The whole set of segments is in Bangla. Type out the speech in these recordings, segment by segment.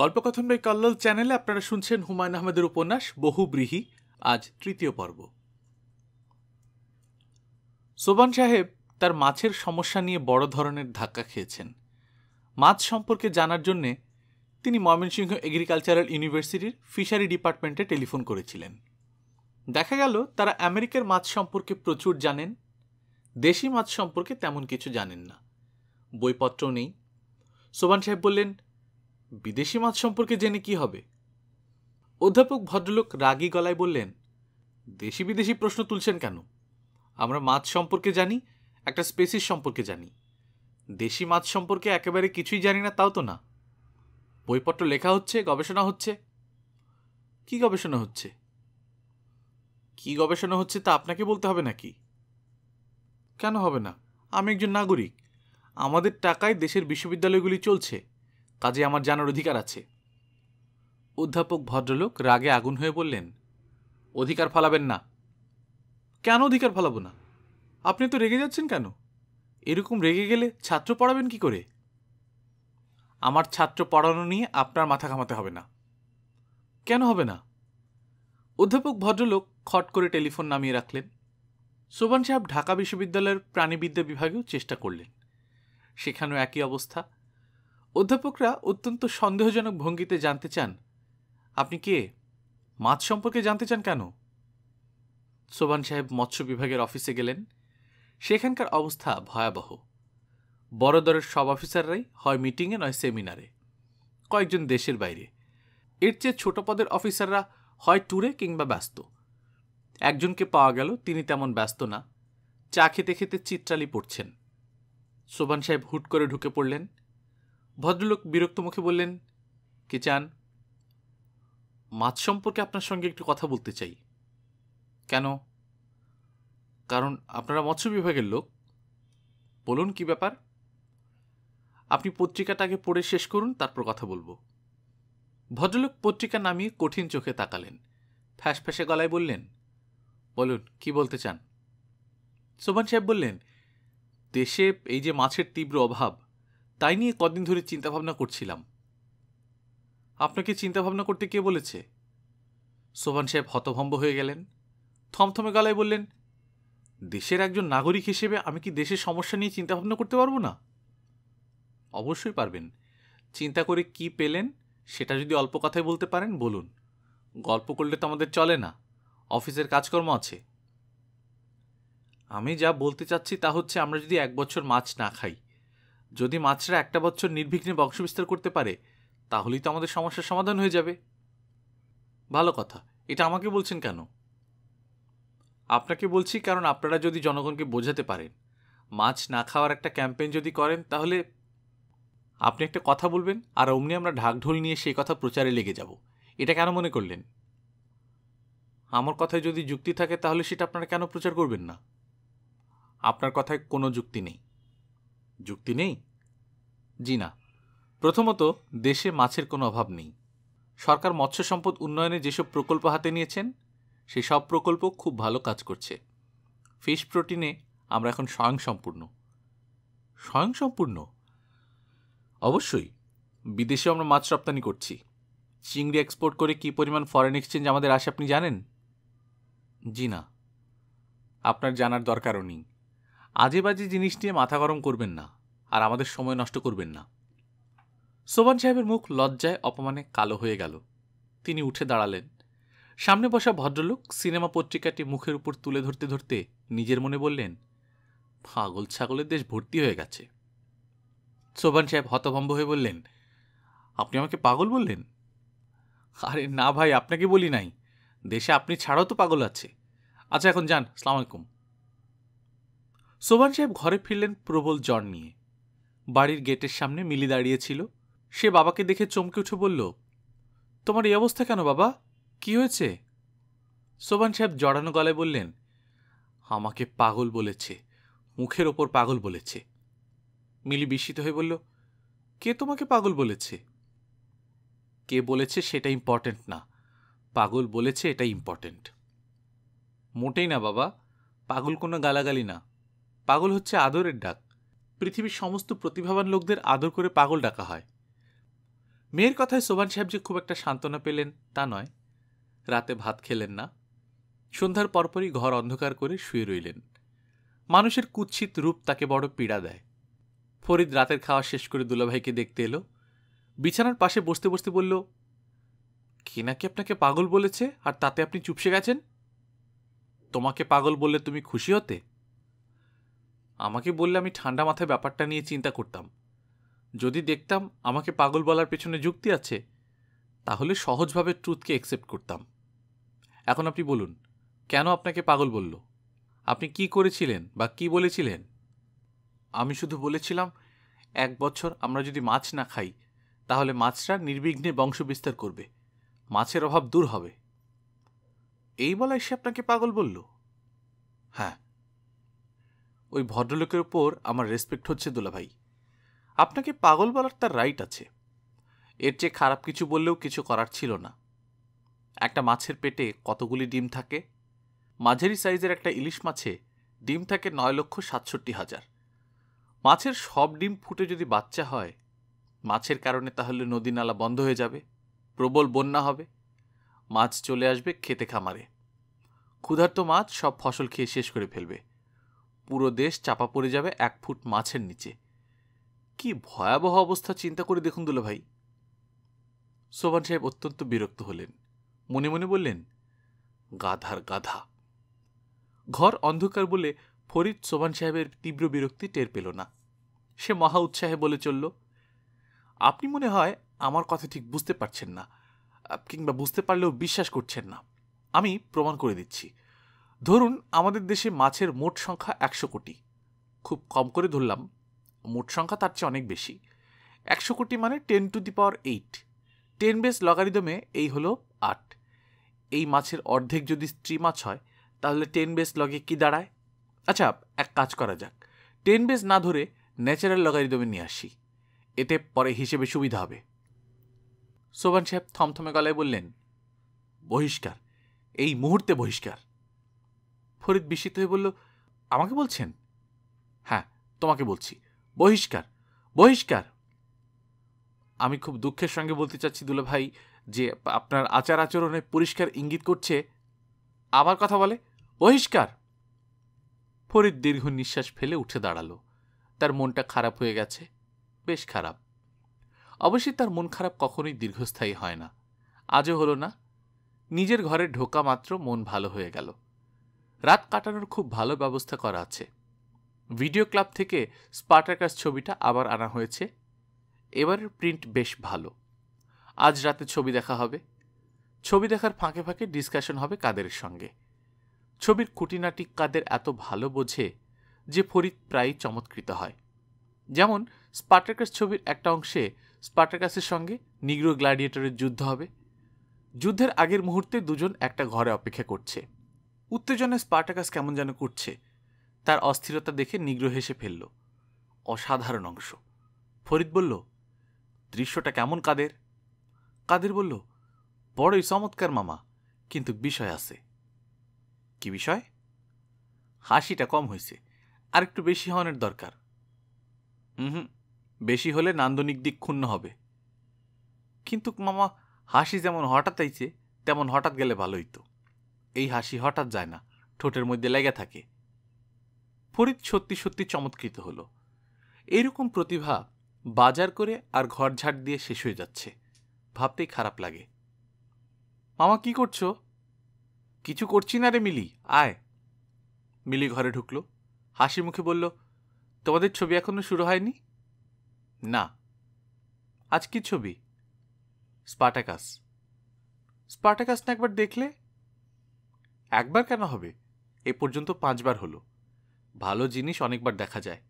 গল্পকথন বাই কল্লোল চ্যানেলে আপনারা শুনছেন হুমায়ুন আহমেদের উপন্যাস বহুব্রীহি আজ তৃতীয় পর্ব সোবান সাহেব তার মাছের সমস্যা নিয়ে বড় ধরনের ধাক্কা খেয়েছেন মাছ সম্পর্কে জানার জন্যে তিনি ময়মনসিংহ এগ্রিকালচারাল ইউনিভার্সিটির ফিশারি ডিপার্টমেন্টে টেলিফোন করেছিলেন দেখা গেল তারা আমেরিকার মাছ সম্পর্কে প্রচুর জানেন দেশি মাছ সম্পর্কে তেমন কিছু জানেন না বইপত্র নেই সোবান সাহেব বললেন বিদেশি মাছ সম্পর্কে জেনে কি হবে অধ্যাপক ভদ্রলোক রাগী গলায় বললেন দেশি বিদেশি প্রশ্ন তুলছেন কেন আমরা মাছ সম্পর্কে জানি একটা স্পেসিস সম্পর্কে জানি দেশি মাছ সম্পর্কে একেবারে কিছুই জানি না তাও তো না বইপত্র লেখা হচ্ছে গবেষণা হচ্ছে কি গবেষণা হচ্ছে কি গবেষণা হচ্ছে তা আপনাকে বলতে হবে নাকি কেন হবে না আমি একজন নাগরিক আমাদের টাকায় দেশের বিশ্ববিদ্যালয়গুলি চলছে কাজে আমার জানার অধিকার আছে অধ্যাপক ভদ্রলোক রাগে আগুন হয়ে বললেন অধিকার ফালাবেন না কেন অধিকার ফালাবো না আপনি তো রেগে যাচ্ছেন কেন এরকম রেগে গেলে ছাত্র পড়াবেন কি করে আমার ছাত্র পড়ানো নিয়ে আপনার মাথা ঘামাতে হবে না কেন হবে না অধ্যাপক ভদ্রলোক খট করে টেলিফোন নামিয়ে রাখলেন সোবান সাহেব ঢাকা বিশ্ববিদ্যালয়ের প্রাণীবিদ্যা বিভাগেও চেষ্টা করলেন সেখানেও একই অবস্থা অধ্যাপকরা অত্যন্ত সন্দেহজনক ভঙ্গিতে জানতে চান আপনি কে মাছ সম্পর্কে জানতে চান কেন সোবান সাহেব মৎস্য বিভাগের অফিসে গেলেন সেখানকার অবস্থা ভয়াবহ বড় দরের সব অফিসাররাই হয় মিটিংয়ে নয় সেমিনারে কয়েকজন দেশের বাইরে এর চেয়ে ছোট পদের অফিসাররা হয় ট্যুরে কিংবা ব্যস্ত একজনকে পাওয়া গেল তিনি তেমন ব্যস্ত না চা খেতে খেতে চিত্রালি পড়ছেন সোবান সাহেব হুট করে ঢুকে পড়লেন ভদ্রলোক বিরক্ত মুখে বললেন কে চান মাছ সম্পর্কে আপনার সঙ্গে একটু কথা বলতে চাই কেন কারণ আপনারা মৎস্য বিভাগের লোক বলুন কি ব্যাপার আপনি পত্রিকাটাকে পড়ে শেষ করুন তারপর কথা বলবো ভদ্রলোক পত্রিকা নামিয়ে কঠিন চোখে তাকালেন ফ্যাস ফ্যাসে গলায় বললেন বলুন কি বলতে চান সোমান সাহেব বললেন দেশে এই যে মাছের তীব্র অভাব তাই নিয়ে কদিন ধরে চিন্তাভাবনা করছিলাম আপনাকে চিন্তাভাবনা করতে কে বলেছে সোভান সাহেব হতভম্ব হয়ে গেলেন থমথমে গলায় বললেন দেশের একজন নাগরিক হিসেবে আমি কি দেশের সমস্যা নিয়ে চিন্তাভাবনা করতে পারবো না অবশ্যই পারবেন চিন্তা করে কি পেলেন সেটা যদি অল্প কথায় বলতে পারেন বলুন গল্প করলে তো আমাদের চলে না অফিসের কাজকর্ম আছে আমি যা বলতে চাচ্ছি তা হচ্ছে আমরা যদি এক বছর মাছ না খাই যদি মাছরা একটা বছর নির্বিঘ্নে বংশবিস্তার করতে পারে তাহলেই তো আমাদের সমস্যার সমাধান হয়ে যাবে ভালো কথা এটা আমাকে বলছেন কেন আপনাকে বলছি কারণ আপনারা যদি জনগণকে বোঝাতে পারেন মাছ না খাওয়ার একটা ক্যাম্পেইন যদি করেন তাহলে আপনি একটা কথা বলবেন আর অমনি আমরা ঢাকঢোল নিয়ে সেই কথা প্রচারে লেগে যাব এটা কেন মনে করলেন আমার কথায় যদি যুক্তি থাকে তাহলে সেটা আপনারা কেন প্রচার করবেন না আপনার কথায় কোনো যুক্তি নেই যুক্তি নেই জি না প্রথমত দেশে মাছের কোনো অভাব নেই সরকার মৎস্য সম্পদ উন্নয়নে যেসব প্রকল্প হাতে নিয়েছেন সেই সব প্রকল্প খুব ভালো কাজ করছে ফিশ প্রোটিনে আমরা এখন স্বয়ংসম্পূর্ণ স্বয়ংসম্পূর্ণ অবশ্যই বিদেশে আমরা মাছ রপ্তানি করছি চিংড়ি এক্সপোর্ট করে কি পরিমাণ ফরেন এক্সচেঞ্জ আমাদের আসে আপনি জানেন জি না আপনার জানার দরকারও নেই আজে বাজে জিনিস নিয়ে মাথা গরম করবেন না আর আমাদের সময় নষ্ট করবেন না সোবান সাহেবের মুখ লজ্জায় অপমানে কালো হয়ে গেল তিনি উঠে দাঁড়ালেন সামনে বসা ভদ্রলোক সিনেমা পত্রিকাটি মুখের উপর তুলে ধরতে ধরতে নিজের মনে বললেন পাগল ছাগলের দেশ ভর্তি হয়ে গেছে সোবান সাহেব হতভম্ব হয়ে বললেন আপনি আমাকে পাগল বললেন আরে না ভাই আপনাকে বলি নাই দেশে আপনি ছাড়াও তো পাগল আছে আচ্ছা এখন যান সালামালাইকুম সোবান সাহেব ঘরে ফিরলেন প্রবল জ্বর নিয়ে বাড়ির গেটের সামনে মিলি দাঁড়িয়েছিল সে বাবাকে দেখে চমকে উঠে বলল তোমার এই অবস্থা কেন বাবা কি হয়েছে সোবান সাহেব জড়ানো গলায় বললেন আমাকে পাগল বলেছে মুখের ওপর পাগল বলেছে মিলি বিস্মিত হয়ে বলল কে তোমাকে পাগল বলেছে কে বলেছে সেটা ইম্পর্ট্যান্ট না পাগল বলেছে এটা ইম্পর্ট্যান্ট মোটেই না বাবা পাগল কোনো গালাগালি না পাগল হচ্ছে আদরের ডাক পৃথিবীর সমস্ত প্রতিভাবান লোকদের আদর করে পাগল ডাকা হয় মেয়ের কথায় সোবান সাহেব যে খুব একটা সান্ত্বনা পেলেন তা নয় রাতে ভাত খেলেন না সন্ধ্যার পরপরই ঘর অন্ধকার করে শুয়ে রইলেন মানুষের কুৎসিত রূপ তাকে বড় পীড়া দেয় ফরিদ রাতের খাওয়া শেষ করে দুলাভাইকে দেখতে এলো বিছানার পাশে বসতে বসতে বলল কে নাকি আপনাকে পাগল বলেছে আর তাতে আপনি চুপসে গেছেন তোমাকে পাগল বললে তুমি খুশি হতে আমাকে বললে আমি ঠান্ডা মাথায় ব্যাপারটা নিয়ে চিন্তা করতাম যদি দেখতাম আমাকে পাগল বলার পেছনে যুক্তি আছে তাহলে সহজভাবে ট্রুথকে অ্যাকসেপ্ট করতাম এখন আপনি বলুন কেন আপনাকে পাগল বলল আপনি কি করেছিলেন বা কি বলেছিলেন আমি শুধু বলেছিলাম এক বছর আমরা যদি মাছ না খাই তাহলে মাছরা নির্বিঘ্নে বংশবিস্তার করবে মাছের অভাব দূর হবে এই বলায় সে আপনাকে পাগল বলল হ্যাঁ ওই ভদ্রলোকের ওপর আমার রেসপেক্ট হচ্ছে দুলাভাই আপনাকে পাগল বলার তার রাইট আছে এর চেয়ে খারাপ কিছু বললেও কিছু করার ছিল না একটা মাছের পেটে কতগুলি ডিম থাকে মাঝারি সাইজের একটা ইলিশ মাছে ডিম থাকে নয় লক্ষ সাতষট্টি হাজার মাছের সব ডিম ফুটে যদি বাচ্চা হয় মাছের কারণে তাহলে নদী নালা বন্ধ হয়ে যাবে প্রবল বন্যা হবে মাছ চলে আসবে খেতে খামারে ক্ষুধার্ত মাছ সব ফসল খেয়ে শেষ করে ফেলবে পুরো দেশ চাপা পড়ে যাবে এক ফুট মাছের নিচে কি ভয়াবহ অবস্থা চিন্তা করে দেখুন দুলো ভাই সোবান সাহেব অত্যন্ত বিরক্ত হলেন মনে মনে বললেন গাধার গাধা ঘর অন্ধকার বলে ফরিদ সোবান সাহেবের তীব্র বিরক্তি টের পেল না সে মহা উৎসাহে বলে চলল আপনি মনে হয় আমার কথা ঠিক বুঝতে পারছেন না কিংবা বুঝতে পারলেও বিশ্বাস করছেন না আমি প্রমাণ করে দিচ্ছি ধরুন আমাদের দেশে মাছের মোট সংখ্যা একশো কোটি খুব কম করে ধরলাম মোট সংখ্যা তার চেয়ে অনেক বেশি একশো কোটি মানে ten to the power eight ten base লগারিদমে এই হলো আট এই মাছের অর্ধেক যদি স্ত্রী মাছ হয় তাহলে টেন বেস লগে কি দাঁড়ায় আচ্ছা এক কাজ করা যাক টেন বেস না ধরে ন্যাচারাল লগারিদমে নিয়ে আসি এতে পরে হিসেবে সুবিধা হবে সোবান সাহেব থমথমে গলায় বললেন বহিষ্কার এই মুহূর্তে বহিষ্কার ফরিদ বিস্মিত হয়ে বলল আমাকে বলছেন হ্যাঁ তোমাকে বলছি বহিষ্কার বহিষ্কার আমি খুব দুঃখের সঙ্গে বলতে চাচ্ছি দুলা ভাই যে আপনার আচার আচরণে পরিষ্কার ইঙ্গিত করছে আবার কথা বলে বহিষ্কার ফরিদ দীর্ঘ নিঃশ্বাস ফেলে উঠে দাঁড়ালো তার মনটা খারাপ হয়ে গেছে বেশ খারাপ অবশ্যই তার মন খারাপ কখনোই দীর্ঘস্থায়ী হয় না আজও হলো না নিজের ঘরে ঢোকা মাত্র মন ভালো হয়ে গেল রাত কাটানোর খুব ভালো ব্যবস্থা করা আছে ভিডিও ক্লাব থেকে স্পার্টাকাস ছবিটা আবার আনা হয়েছে এবারের প্রিন্ট বেশ ভালো আজ রাতে ছবি দেখা হবে ছবি দেখার ফাঁকে ফাঁকে ডিসকাশন হবে কাদের সঙ্গে ছবির খুঁটিনাটি কাদের এত ভালো বোঝে যে ফরিদ প্রায় চমৎকৃত হয় যেমন স্পার্টাকাস ছবির একটা অংশে স্পার্টাকাসের সঙ্গে নিগ্রো গ্ল্যাডিয়েটরের যুদ্ধ হবে যুদ্ধের আগের মুহূর্তে দুজন একটা ঘরে অপেক্ষা করছে উত্তেজনায় স্পার্টাকাস কেমন যেন করছে তার অস্থিরতা দেখে নিগ্রহ হেসে ফেলল অসাধারণ অংশ ফরিদ বলল দৃশ্যটা কেমন কাদের কাদের বলল বড়ই চমৎকার মামা কিন্তু বিষয় আছে কি বিষয় হাসিটা কম হয়েছে আর একটু বেশি হওয়ানোর দরকার হুম বেশি হলে নান্দনিক দিক ক্ষুণ্ণ হবে কিন্তু মামা হাসি যেমন হঠাৎ আইছে তেমন হঠাৎ গেলে ভালোই তো এই হাসি হঠাৎ যায় না ঠোঁটের মধ্যে লেগে থাকে ফরিদ সত্যি সত্যি চমৎকৃত হলো এরকম প্রতিভা বাজার করে আর ঘর ঝাড় দিয়ে শেষ হয়ে যাচ্ছে ভাবতেই খারাপ লাগে মামা কি করছো কিছু করছি না রে মিলি আয় মিলি ঘরে ঢুকলো হাসি মুখে বলল তোমাদের ছবি এখনো শুরু হয়নি না আজ কি ছবি স্পাটাকাস স্পাটাকাস না একবার দেখলে একবার কেন হবে এ পর্যন্ত পাঁচবার হলো ভালো জিনিস অনেকবার দেখা যায়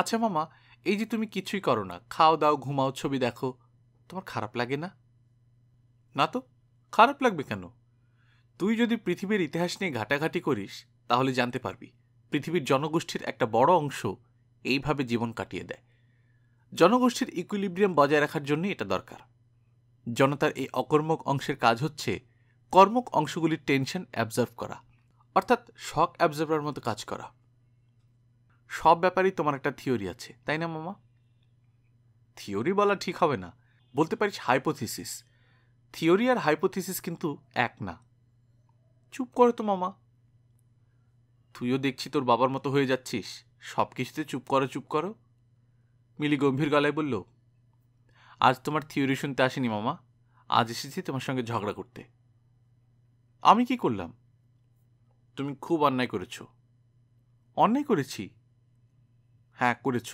আচ্ছা মামা এই যে তুমি কিছুই করো না খাও দাও ঘুমাও ছবি দেখো তোমার খারাপ লাগে না না তো খারাপ লাগবে কেন তুই যদি পৃথিবীর ইতিহাস নিয়ে ঘাটাঘাটি করিস তাহলে জানতে পারবি পৃথিবীর জনগোষ্ঠীর একটা বড় অংশ এইভাবে জীবন কাটিয়ে দেয় জনগোষ্ঠীর ইকুইলিব্রিয়াম বজায় রাখার জন্য এটা দরকার জনতার এই অকর্মক অংশের কাজ হচ্ছে কর্মক অংশগুলির টেনশন অ্যাবজার্ভ করা অর্থাৎ শক অ্যাবজার্ভার মতো কাজ করা সব ব্যাপারেই তোমার একটা থিওরি আছে তাই না মামা থিওরি বলা ঠিক হবে না বলতে পারিস হাইপোথিসিস থিওরি আর হাইপোথিসিস কিন্তু এক না চুপ করো তো মামা তুইও দেখছি তোর বাবার মতো হয়ে যাচ্ছিস সব কিছুতে চুপ করো চুপ করো মিলি গম্ভীর গলায় বলল আজ তোমার থিওরি শুনতে আসেনি মামা আজ এসেছি তোমার সঙ্গে ঝগড়া করতে আমি কি করলাম তুমি খুব অন্যায় করেছ অন্যায় করেছি হ্যাঁ করেছ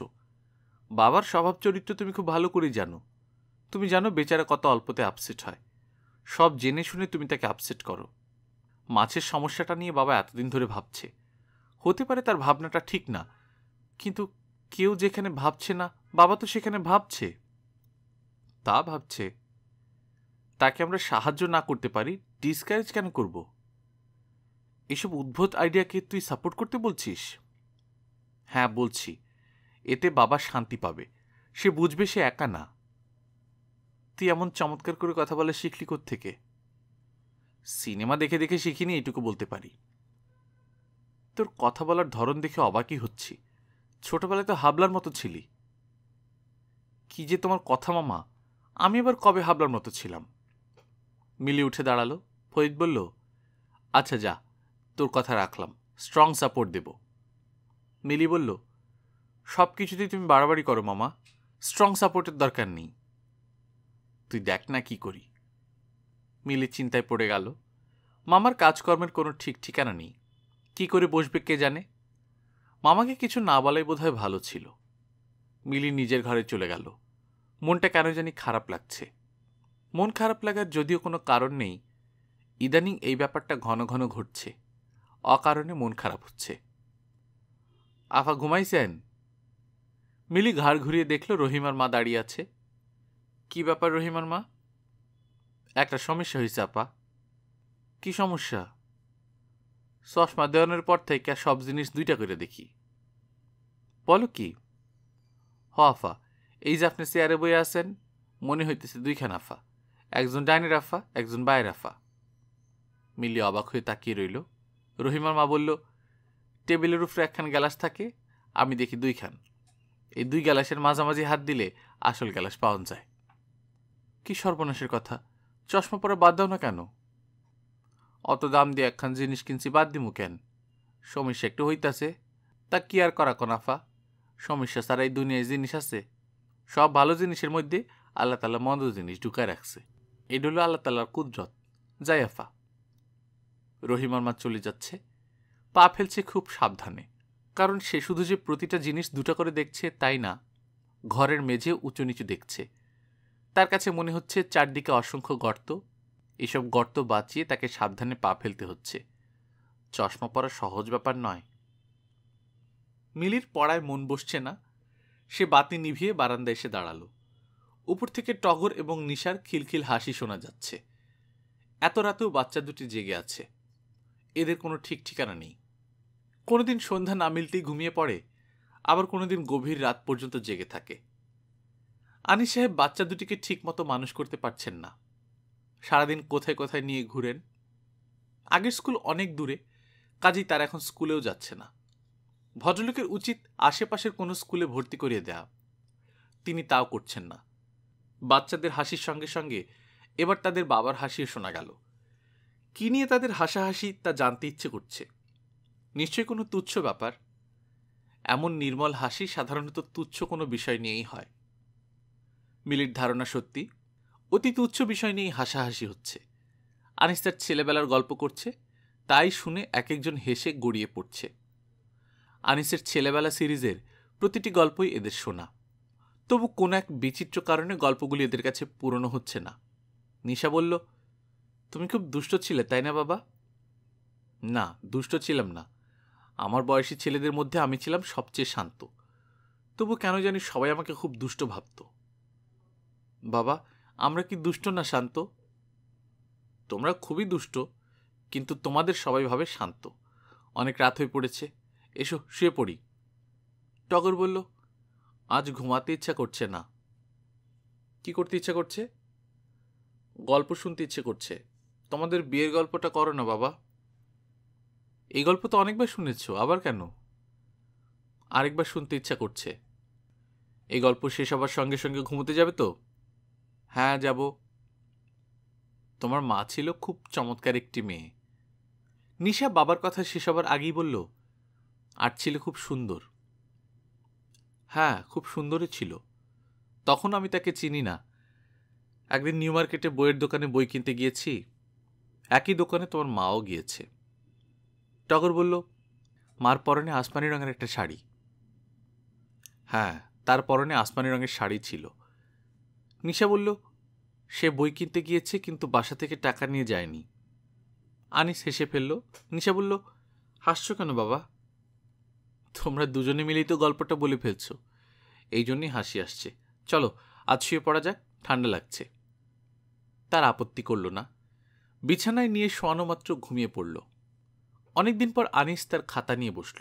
বাবার স্বভাব চরিত্র তুমি খুব ভালো করেই জানো তুমি জানো বেচারা কত অল্পতে আপসেট হয় সব জেনে শুনে তুমি তাকে আপসেট করো মাছের সমস্যাটা নিয়ে বাবা এতদিন ধরে ভাবছে হতে পারে তার ভাবনাটা ঠিক না কিন্তু কেউ যেখানে ভাবছে না বাবা তো সেখানে ভাবছে তা ভাবছে তাকে আমরা সাহায্য না করতে পারি ডিসকারেজ কেন করব এসব উদ্ভুত আইডিয়াকে তুই সাপোর্ট করতে বলছিস হ্যাঁ বলছি এতে বাবা শান্তি পাবে সে বুঝবে সে একা না তুই এমন চমৎকার করে কথা বলা শিখলি থেকে সিনেমা দেখে দেখে শিখিনি এটুকু বলতে পারি তোর কথা বলার ধরন দেখে অবাকই হচ্ছি ছোটবেলায় তো হাবলার মতো ছিলি কি যে তোমার কথা মামা আমি আবার কবে হাবলার মতো ছিলাম মিলি উঠে দাঁড়ালো ফরিদ বলল আচ্ছা যা তোর কথা রাখলাম স্ট্রং সাপোর্ট দেব মিলি বলল সব কিছুতেই তুমি বাড়াবাড়ি করো মামা স্ট্রং সাপোর্টের দরকার নেই তুই দেখ না কি করি মিলি চিন্তায় পড়ে গেল মামার কাজকর্মের কোনো ঠিক ঠিকানা নেই কি করে বসবে কে জানে মামাকে কিছু না বলাই বোধহয় ভালো ছিল মিলি নিজের ঘরে চলে গেল মনটা কেন জানি খারাপ লাগছে মন খারাপ লাগার যদিও কোনো কারণ নেই ইদানিং এই ব্যাপারটা ঘন ঘন ঘটছে অকারণে মন খারাপ হচ্ছে আফা ঘুমাইছেন মিলি ঘাড় ঘুরিয়ে দেখল রহিমার মা দাঁড়িয়ে আছে কি ব্যাপার রহিমার মা একটা সমস্যা হয়েছে আপা কি সমস্যা চশমা দেওয়ানোর পর থেকে সব জিনিস দুইটা করে দেখি বলো কি হ আফা এই যে আপনি চেয়ারে বয়ে আছেন মনে হইতেছে দুইখান আফা একজন ডাইনে রাফা একজন বায়ে রাফা মিলি অবাক হয়ে তাকিয়ে রইল রহিমার মা বলল টেবিলের উপরে একখান গ্যালাস থাকে আমি দেখি দুইখান এই দুই গ্যালাসের মাঝামাঝি হাত দিলে আসল গ্যালাস পাওয়া যায় কি সর্বনাশের কথা চশমা পরে বাদ দাও না কেন অত দাম দিয়ে একখান জিনিস কিনছি বাদ দিমু কেন সমস্যা একটু হইতাছে তা কি আর করা কনাফা সমস্যা ছাড়া এই দুনিয়ায় জিনিস আছে সব ভালো জিনিসের মধ্যে আল্লাহ তালা মন্দ জিনিস ঢুকায় রাখছে এটা হলো আল্লাহ তাল্লার কুদরত জায়াফা রহিমার মা চলে যাচ্ছে পা ফেলছে খুব সাবধানে কারণ সে শুধু যে প্রতিটা জিনিস দুটা করে দেখছে তাই না ঘরের মেঝে উঁচু নিচু দেখছে তার কাছে মনে হচ্ছে চারদিকে অসংখ্য গর্ত এসব গর্ত বাঁচিয়ে তাকে সাবধানে পা ফেলতে হচ্ছে চশমা পরা সহজ ব্যাপার নয় মিলির পড়ায় মন বসছে না সে বাতি নিভিয়ে বারান্দা এসে দাঁড়ালো উপর থেকে টগর এবং নিশার খিলখিল হাসি শোনা যাচ্ছে এত রাতেও বাচ্চা দুটি জেগে আছে এদের কোনো ঠিক ঠিকানা নেই কোনোদিন সন্ধ্যা না মিলতেই ঘুমিয়ে পড়ে আবার কোনোদিন গভীর রাত পর্যন্ত জেগে থাকে আনিস সাহেব বাচ্চা দুটিকে ঠিকমতো মানুষ করতে পারছেন না সারাদিন কোথায় কোথায় নিয়ে ঘুরেন আগের স্কুল অনেক দূরে কাজেই তার এখন স্কুলেও যাচ্ছে না ভদ্রলোকের উচিত আশেপাশের কোনো স্কুলে ভর্তি করিয়ে দেয়া তিনি তাও করছেন না বাচ্চাদের হাসির সঙ্গে সঙ্গে এবার তাদের বাবার হাসিও শোনা গেল কী নিয়ে তাদের হাসাহাসি তা জানতে ইচ্ছে করছে নিশ্চয়ই কোনো তুচ্ছ ব্যাপার এমন নির্মল হাসি সাধারণত তুচ্ছ কোনো বিষয় নিয়েই হয় মিলির ধারণা সত্যি অতি তুচ্ছ বিষয় নিয়েই হাসাহাসি হচ্ছে আনিস তার ছেলেবেলার গল্প করছে তাই শুনে এক একজন হেসে গড়িয়ে পড়ছে আনিসের ছেলেবেলা সিরিজের প্রতিটি গল্পই এদের শোনা তবু কোনো এক বিচিত্র কারণে গল্পগুলি এদের কাছে পুরনো হচ্ছে না নিশা বলল তুমি খুব দুষ্ট ছিলে তাই না বাবা না দুষ্ট ছিলাম না আমার বয়সী ছেলেদের মধ্যে আমি ছিলাম সবচেয়ে শান্ত তবু কেন জানি সবাই আমাকে খুব দুষ্ট ভাবত বাবা আমরা কি দুষ্ট না শান্ত তোমরা খুবই দুষ্ট কিন্তু তোমাদের সবাই ভাবে শান্ত অনেক রাত হয়ে পড়েছে এসো শুয়ে পড়ি টগর বলল আজ ঘুমাতে ইচ্ছা করছে না কি করতে ইচ্ছা করছে গল্প শুনতে ইচ্ছে করছে তোমাদের বিয়ের গল্পটা করো না বাবা এই গল্প তো অনেকবার শুনেছ আবার কেন আরেকবার শুনতে ইচ্ছা করছে এই গল্প শেষ হবার সঙ্গে সঙ্গে ঘুমোতে যাবে তো হ্যাঁ যাব তোমার মা ছিল খুব চমৎকার একটি মেয়ে নিশা বাবার কথা শেষ হবার আগেই বলল আর ছিল খুব সুন্দর হ্যাঁ খুব সুন্দরী ছিল তখন আমি তাকে চিনি না একদিন নিউ মার্কেটে বইয়ের দোকানে বই কিনতে গিয়েছি একই দোকানে তোমার মাও গিয়েছে টগর বলল মার পরনে আসমানি রঙের একটা শাড়ি হ্যাঁ তার পরনে আসমানি রঙের শাড়ি ছিল নিশা বলল সে বই কিনতে গিয়েছে কিন্তু বাসা থেকে টাকা নিয়ে যায়নি আনিস হেসে ফেলল নিশা বলল হাসছো কেন বাবা তোমরা দুজনে মিলেই তো গল্পটা বলে ফেলছ এই জন্যই হাসি আসছে চলো আজ শুয়ে পড়া যাক ঠান্ডা লাগছে তার আপত্তি করল না বিছানায় নিয়ে শোয়ানো মাত্র ঘুমিয়ে পড়ল অনেকদিন পর আনিস তার খাতা নিয়ে বসল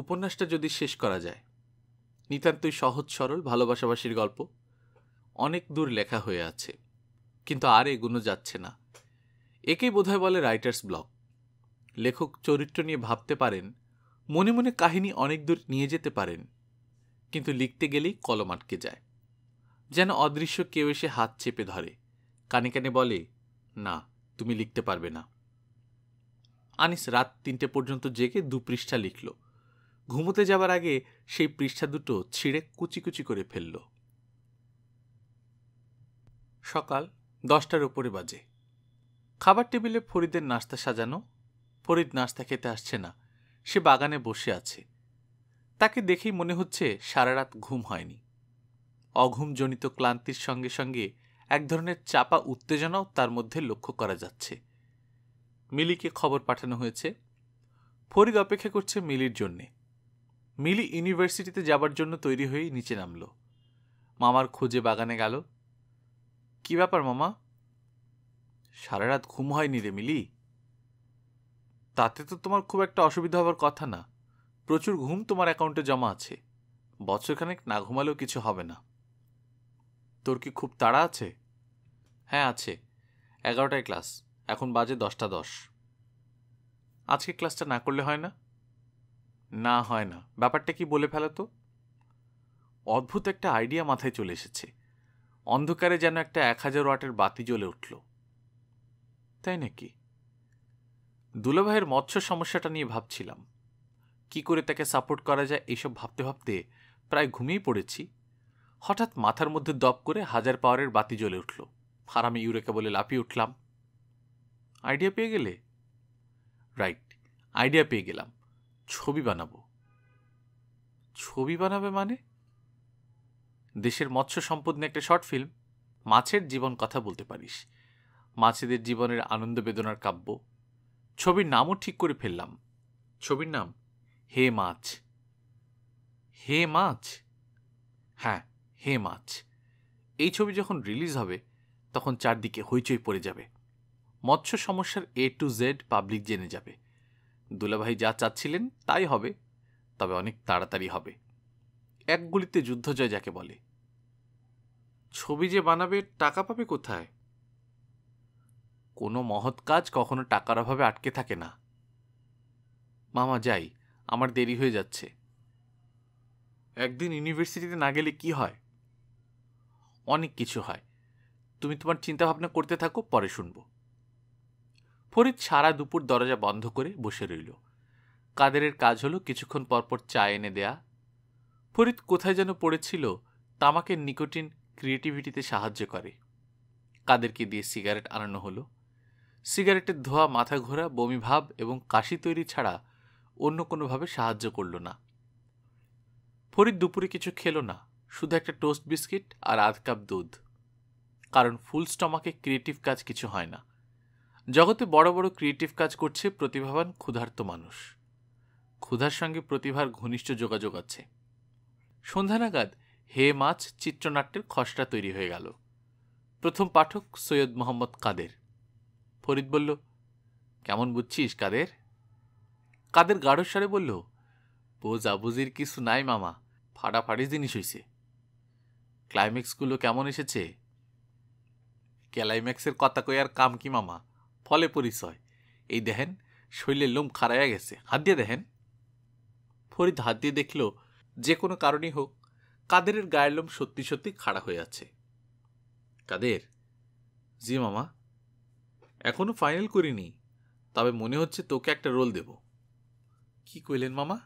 উপন্যাসটা যদি শেষ করা যায় নিতান্তই সহজ সরল ভালোবাসাবাসির গল্প অনেক দূর লেখা হয়ে আছে কিন্তু আর এগুলো যাচ্ছে না একেই বোধহয় বলে রাইটার্স ব্লক লেখক চরিত্র নিয়ে ভাবতে পারেন মনে মনে কাহিনী অনেক দূর নিয়ে যেতে পারেন কিন্তু লিখতে গেলেই কলম আটকে যায় যেন অদৃশ্য কেউ এসে হাত চেপে ধরে কানে কানে বলে না তুমি লিখতে পারবে না আনিস রাত তিনটে পর্যন্ত জেগে দু পৃষ্ঠা লিখল ঘুমোতে যাবার আগে সেই পৃষ্ঠা দুটো ছিঁড়ে কুচি কুচি করে ফেলল সকাল দশটার ওপরে বাজে খাবার টেবিলে ফরিদের নাস্তা সাজানো ফরিদ নাস্তা খেতে আসছে না সে বাগানে বসে আছে তাকে দেখেই মনে হচ্ছে সারা রাত ঘুম হয়নি অঘুমজনিত ক্লান্তির সঙ্গে সঙ্গে এক ধরনের চাপা উত্তেজনাও তার মধ্যে লক্ষ্য করা যাচ্ছে মিলিকে খবর পাঠানো হয়েছে ফরিদ অপেক্ষা করছে মিলির জন্যে মিলি ইউনিভার্সিটিতে যাবার জন্য তৈরি হয়েই নিচে নামল মামার খোঁজে বাগানে গেল কি ব্যাপার মামা সারা রাত ঘুম হয়নি রে মিলি তাতে তো তোমার খুব একটা অসুবিধা হওয়ার কথা না প্রচুর ঘুম তোমার অ্যাকাউন্টে জমা আছে বছরখানেক না ঘুমালেও কিছু হবে না তোর কি খুব তাড়া আছে হ্যাঁ আছে এগারোটায় ক্লাস এখন বাজে দশটা দশ আজকে ক্লাসটা না করলে হয় না না হয় না ব্যাপারটা কি বলে ফেলো তো অদ্ভুত একটা আইডিয়া মাথায় চলে এসেছে অন্ধকারে যেন একটা এক হাজার ওয়াটের বাতি জ্বলে উঠল তাই নাকি দুলাভাইয়ের মৎস্য সমস্যাটা নিয়ে ভাবছিলাম কি করে তাকে সাপোর্ট করা যায় এইসব ভাবতে ভাবতে প্রায় ঘুমিয়ে পড়েছি হঠাৎ মাথার মধ্যে দপ করে হাজার পাওয়ারের বাতি জ্বলে উঠল আর আমি ইউরেকা বলে লাপিয়ে উঠলাম আইডিয়া পেয়ে গেলে রাইট আইডিয়া পেয়ে গেলাম ছবি বানাবো ছবি বানাবে মানে দেশের মৎস্য সম্পদ নিয়ে একটা শর্ট ফিল্ম মাছের জীবন কথা বলতে পারিস মাছেদের জীবনের আনন্দ বেদনার কাব্য ছবির নামও ঠিক করে ফেললাম ছবির নাম হে মাছ হে মাছ হ্যাঁ হে মাছ এই ছবি যখন রিলিজ হবে তখন চারদিকে হইচই পড়ে যাবে মৎস্য সমস্যার এ টু জেড পাবলিক জেনে যাবে দুলাভাই যা চাচ্ছিলেন তাই হবে তবে অনেক তাড়াতাড়ি হবে এক গুলিতে যুদ্ধজয় যাকে বলে ছবি যে বানাবে টাকা পাবে কোথায় কোনো মহৎ কাজ কখনো টাকার অভাবে আটকে থাকে না মামা যাই আমার দেরি হয়ে যাচ্ছে একদিন ইউনিভার্সিটিতে না গেলে কি হয় অনেক কিছু হয় তুমি তোমার চিন্তাভাবনা করতে থাকো পরে শুনব ফরিদ সারা দুপুর দরজা বন্ধ করে বসে রইল কাদেরের কাজ হলো কিছুক্ষণ পরপর চা এনে দেয়া ফরিদ কোথায় যেন পড়েছিল তামাকের নিকোটিন ক্রিয়েটিভিটিতে সাহায্য করে কাদেরকে দিয়ে সিগারেট আনানো হলো সিগারেটের ধোয়া মাথা ঘোরা বমি ভাব এবং কাশি তৈরি ছাড়া অন্য কোনোভাবে সাহায্য করল না ফরিদ দুপুরে কিছু খেলো না শুধু একটা টোস্ট বিস্কিট আর আধ কাপ দুধ কারণ ফুল স্টমাকে ক্রিয়েটিভ কাজ কিছু হয় না জগতে বড় বড় ক্রিয়েটিভ কাজ করছে প্রতিভাবান ক্ষুধার্ত মানুষ ক্ষুধার সঙ্গে প্রতিভার ঘনিষ্ঠ যোগাযোগ আছে সন্ধ্যা নাগাদ হে মাছ চিত্রনাট্যের খসড়া তৈরি হয়ে গেল প্রথম পাঠক সৈয়দ মোহাম্মদ কাদের ফরিদ বলল কেমন বুঝছিস কাদের কাদের গাঢ়স্বরে বলল বোঝাবুঝির কিছু নাই মামা ফাটাফাটি জিনিস হয়েছে ক্লাইম্যাক্সগুলো কেমন এসেছে ক্লাইম্যাক্সের কথা কই আর কাম কি মামা ফলে পরিচয় এই দেখেন শৈলের লোম খারাইয়া গেছে হাত দিয়ে দেখেন ফরিদ হাত দিয়ে দেখল যে কোনো কারণেই হোক কাদেরের গায়ের লোম সত্যি সত্যি খাড়া হয়ে আছে কাদের জি মামা এখনও ফাইনাল করিনি তবে মনে হচ্ছে তোকে একটা রোল দেব কি কইলেন মামা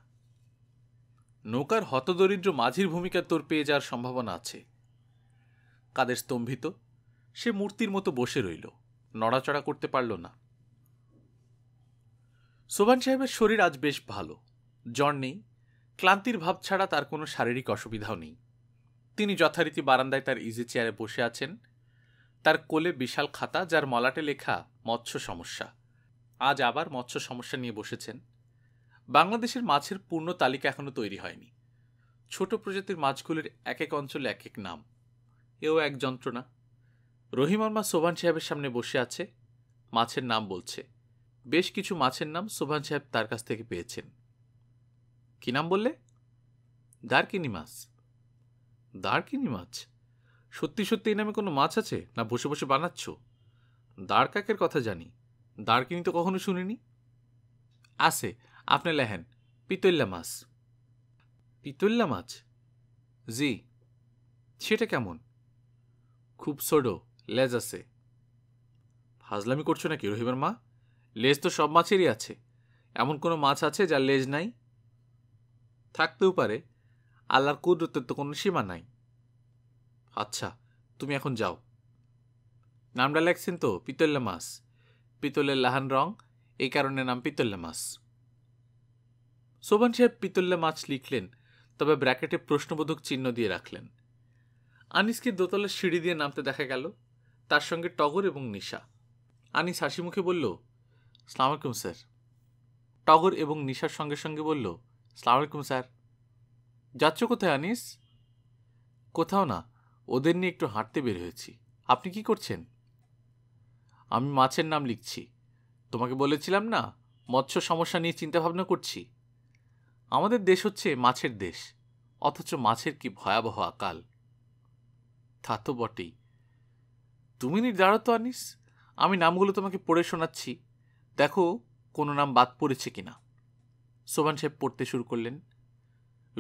নৌকার হতদরিদ্র মাঝির ভূমিকা তোর পেয়ে যাওয়ার সম্ভাবনা আছে কাদের স্তম্ভিত সে মূর্তির মতো বসে রইল নড়াচড়া করতে পারল না সোভান সাহেবের শরীর আজ বেশ ভালো জ্বর নেই ক্লান্তির ভাব ছাড়া তার কোনো শারীরিক অসুবিধাও নেই তিনি যথারীতি বারান্দায় তার ইজি চেয়ারে বসে আছেন তার কোলে বিশাল খাতা যার মলাটে লেখা মৎস্য সমস্যা আজ আবার মৎস্য সমস্যা নিয়ে বসেছেন বাংলাদেশের মাছের পূর্ণ তালিকা এখনও তৈরি হয়নি ছোট প্রজাতির মাছগুলির এক এক অঞ্চলে এক এক নাম এও এক যন্ত্রণা রহিমার্মা সোভান সাহেবের সামনে বসে আছে মাছের নাম বলছে বেশ কিছু মাছের নাম সোভান সাহেব তার কাছ থেকে পেয়েছেন কি নাম বললে দারকিনি মাছ দারকিনি মাছ সত্যি সত্যি এই নামে কোনো মাছ আছে না বসে বসে বানাচ্ছ দাঁড় কাকের কথা জানি দাঁড়কিনি তো কখনো শুনিনি আছে আপনি লেহেন পিতল্লা মাছ পিতল্লা মাছ জি সেটা কেমন খুব সোডো লেজ আছে ফাজলামি করছো নাকি রহিমের মা লেজ তো সব মাছেরই আছে এমন কোনো মাছ আছে যার লেজ নাই থাকতেও পারে আল্লাহর কুদরতের তো কোনো সীমা নাই আচ্ছা তুমি এখন যাও নামটা লেখছেন তো পিতল্লা মাছ পিতলের লাহান রং এই কারণে নাম পিতল্লা মাছ সোবান সাহেব পিতল্লা মাছ লিখলেন তবে ব্র্যাকেটে প্রশ্নবোধক চিহ্ন দিয়ে রাখলেন আনিসকে দোতলার সিঁড়ি দিয়ে নামতে দেখা গেল তার সঙ্গে টগর এবং নিশা আনিস হাসি মুখে বলল সালাম আলাইকুম স্যার টগর এবং নিশার সঙ্গে সঙ্গে বলল সালাম আলাইকুম স্যার যাচ্ছ কোথায় আনিস কোথাও না ওদের নিয়ে একটু হাঁটতে বের হয়েছি আপনি কি করছেন আমি মাছের নাম লিখছি তোমাকে বলেছিলাম না মৎস্য সমস্যা নিয়ে চিন্তাভাবনা করছি আমাদের দেশ হচ্ছে মাছের দেশ অথচ মাছের কি ভয়াবহ আকাল তা তো বটেই তুমি নির্ধারণ তো আনিস আমি নামগুলো তোমাকে পড়ে শোনাচ্ছি দেখো কোনো নাম বাদ পড়েছে কি না সোবান সাহেব পড়তে শুরু করলেন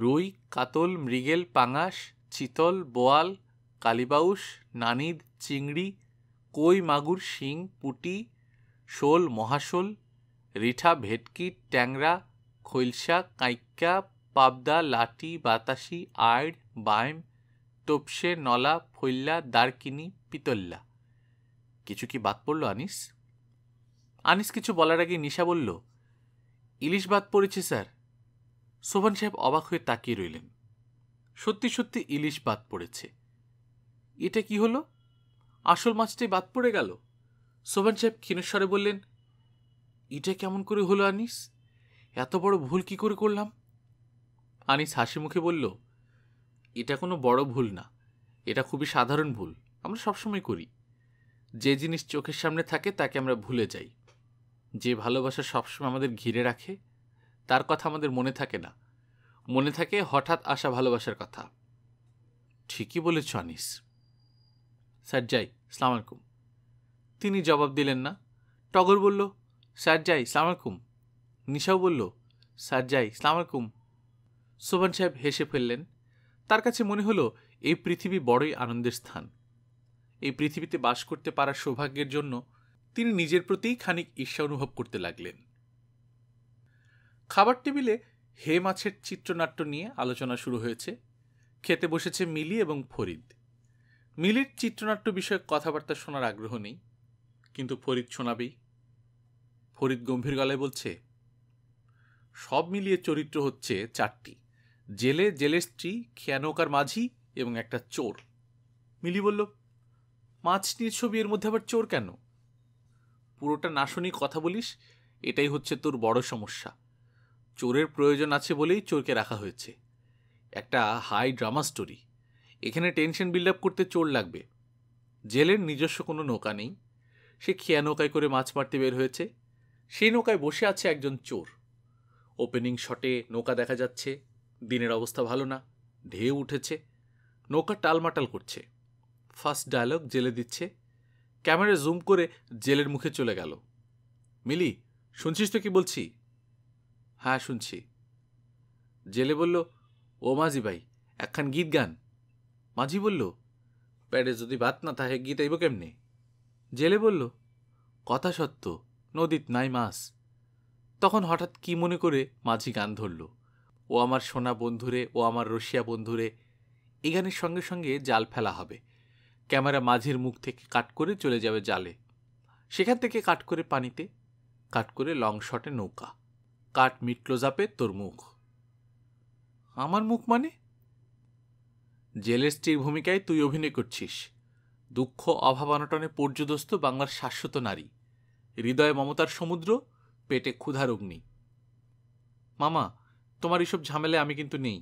রুই কাতল মৃগেল পাঙাশ চিতল বোয়াল কালিবাউস নানিদ চিংড়ি কই মাগুর শিং পুটি শোল মহাশোল রিঠা ভেটকি ট্যাংরা খৈলসা কাঁকা পাবদা লাটি বাতাসি আড় বাইম টপসে নলা ফৈল্লা দারকিনি পিতল্লা কিছু কি বাদ পড়ল আনিস আনিস কিছু বলার আগে নিশা বলল ইলিশ বাদ পড়েছে স্যার সোভান সাহেব অবাক হয়ে তাকিয়ে রইলেন সত্যি সত্যি ইলিশ বাদ পড়েছে এটা কি হলো আসল মাছটাই বাদ পড়ে গেল সোভান সাহেব ক্ষীণস্বরে বললেন এটা কেমন করে হলো আনিস এত বড় ভুল কি করে করলাম আনিস হাসি মুখে বলল এটা কোনো বড় ভুল না এটা খুবই সাধারণ ভুল আমরা সবসময় করি যে জিনিস চোখের সামনে থাকে তাকে আমরা ভুলে যাই যে ভালোবাসা সবসময় আমাদের ঘিরে রাখে তার কথা আমাদের মনে থাকে না মনে থাকে হঠাৎ আসা ভালোবাসার কথা ঠিকই বলেছ আনিস স্যার যাই সালাম আলকুম তিনি জবাব দিলেন না টগর বলল স্যার যাই সালাম আলকুম নিশাও বলল স্যার যাই সালাম আলকুম সোবান সাহেব হেসে ফেললেন তার কাছে মনে হলো এই পৃথিবী বড়ই আনন্দের স্থান এই পৃথিবীতে বাস করতে পারার সৌভাগ্যের জন্য তিনি নিজের প্রতিই খানিক ঈর্ষা অনুভব করতে লাগলেন খাবার টেবিলে হে মাছের চিত্রনাট্য নিয়ে আলোচনা শুরু হয়েছে খেতে বসেছে মিলি এবং ফরিদ মিলির চিত্রনাট্য বিষয়ক কথাবার্তা শোনার আগ্রহ নেই কিন্তু ফরিদ শোনাবেই ফরিদ গম্ভীর গলায় বলছে সব মিলিয়ে চরিত্র হচ্ছে চারটি জেলে জেলের স্ত্রী খেয়ানৌকার মাঝি এবং একটা চোর মিলি বলল মাছ নিয়ে ছবি এর মধ্যে আবার চোর কেন পুরোটা না শুনি কথা বলিস এটাই হচ্ছে তোর বড় সমস্যা চোরের প্রয়োজন আছে বলেই চোরকে রাখা হয়েছে একটা হাই ড্রামা স্টোরি এখানে টেনশন বিল্ড আপ করতে চোর লাগবে জেলের নিজস্ব কোনো নৌকা নেই সে খেয়া নৌকায় করে মাছ মারতে বের হয়েছে সেই নৌকায় বসে আছে একজন চোর ওপেনিং শটে নৌকা দেখা যাচ্ছে দিনের অবস্থা ভালো না ঢেউ উঠেছে নৌকা টালমাটাল করছে ফার্স্ট ডায়লগ জেলে দিচ্ছে ক্যামেরা জুম করে জেলের মুখে চলে গেল মিলি শুনছিস তো কি বলছি হ্যাঁ শুনছি জেলে বলল ও মাঝি ভাই একখান গীত গান মাঝি বলল প্যাডে যদি ভাত না থাকে তাইব কেমনে জেলে বলল কথা সত্য নদীত নাই মাছ তখন হঠাৎ কি মনে করে মাঝি গান ধরল ও আমার সোনা বন্ধুরে ও আমার রশিয়া বন্ধুরে এই গানের সঙ্গে সঙ্গে জাল ফেলা হবে ক্যামেরা মাঝির মুখ থেকে কাট করে চলে যাবে জালে সেখান থেকে কাট করে পানিতে কাট করে লং শটে নৌকা কাট মিট ক্লোজ আপে তোর মুখ আমার মুখ মানে জেলের স্ত্রীর ভূমিকায় তুই অভিনয় করছিস দুঃখ অভাব অনটনে পর্যদস্ত বাংলার শাশ্বত নারী হৃদয়ে মমতার সমুদ্র পেটে ক্ষুধার অগ্নি মামা তোমার এসব ঝামেলায় আমি কিন্তু নেই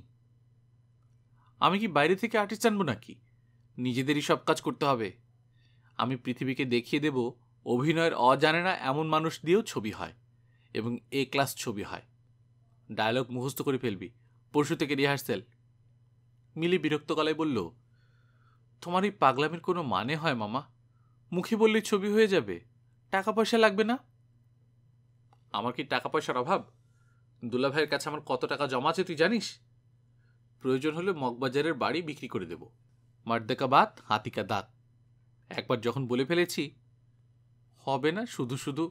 আমি কি বাইরে থেকে আর্টিস্ট আনবো নাকি নিজেদেরই সব কাজ করতে হবে আমি পৃথিবীকে দেখিয়ে দেব অভিনয়ের অজানে না এমন মানুষ দিয়েও ছবি হয় এবং এ ক্লাস ছবি হয় ডায়লগ মুখস্থ করে ফেলবি পরশু থেকে রিহার্সেল মিলি বিরক্ত গলায় বলল তোমার এই পাগলামির কোনো মানে হয় মামা মুখে বললেই ছবি হয়ে যাবে টাকা পয়সা লাগবে না আমার কি টাকা পয়সার অভাব দুলাভাইয়ের কাছে আমার কত টাকা জমা আছে তুই জানিস প্রয়োজন হলে মগবাজারের বাড়ি বিক্রি করে দেব মার্দেকা বাত হাতিকা দাঁত একবার যখন বলে ফেলেছি হবে না শুধু শুধু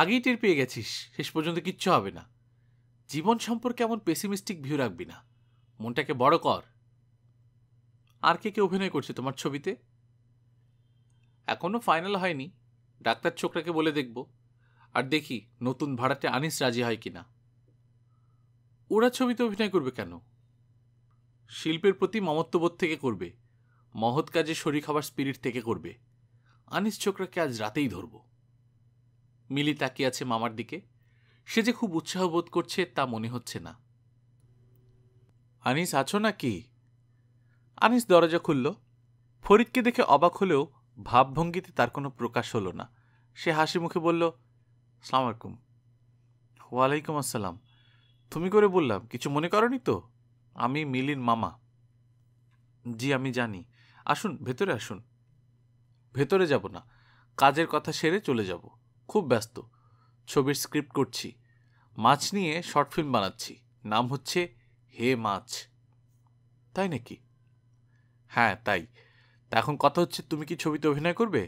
আগেই টের পেয়ে গেছিস শেষ পর্যন্ত কিচ্ছু হবে না জীবন সম্পর্কে এমন পেসিমিস্টিক ভিউ রাখবি না মনটাকে বড় কর আর কে কে অভিনয় করছে তোমার ছবিতে এখনও ফাইনাল হয়নি ডাক্তার ছোকরাকে বলে দেখব আর দেখি নতুন ভাড়াতে আনিস রাজি হয় কিনা ওরা ছবিতে অভিনয় করবে কেন শিল্পের প্রতি মমত্ববোধ থেকে করবে মহৎ কাজে শরীর খাবার স্পিরিট থেকে করবে আনিস চোকরাকে আজ রাতেই ধরব মিলি তাকিয়ে আছে মামার দিকে সে যে খুব উৎসাহ বোধ করছে তা মনে হচ্ছে না আনিস আছো নাকি আনিস দরজা খুলল ফরিদকে দেখে অবাক হলেও ভাবভঙ্গিতে তার কোনো প্রকাশ হলো না সে হাসি মুখে বলল সালাম আলাইকুম ওয়ালাইকুম আসসালাম তুমি করে বললাম কিছু মনে করনি তো আমি মিলিন মামা জি আমি জানি আসুন ভেতরে আসুন ভেতরে যাব না কাজের কথা সেরে চলে যাব খুব ব্যস্ত ছবির স্ক্রিপ্ট করছি মাছ নিয়ে শর্ট ফিল্ম বানাচ্ছি নাম হচ্ছে হে মাছ তাই নাকি হ্যাঁ তাই তা এখন কথা হচ্ছে তুমি কি ছবিতে অভিনয় করবে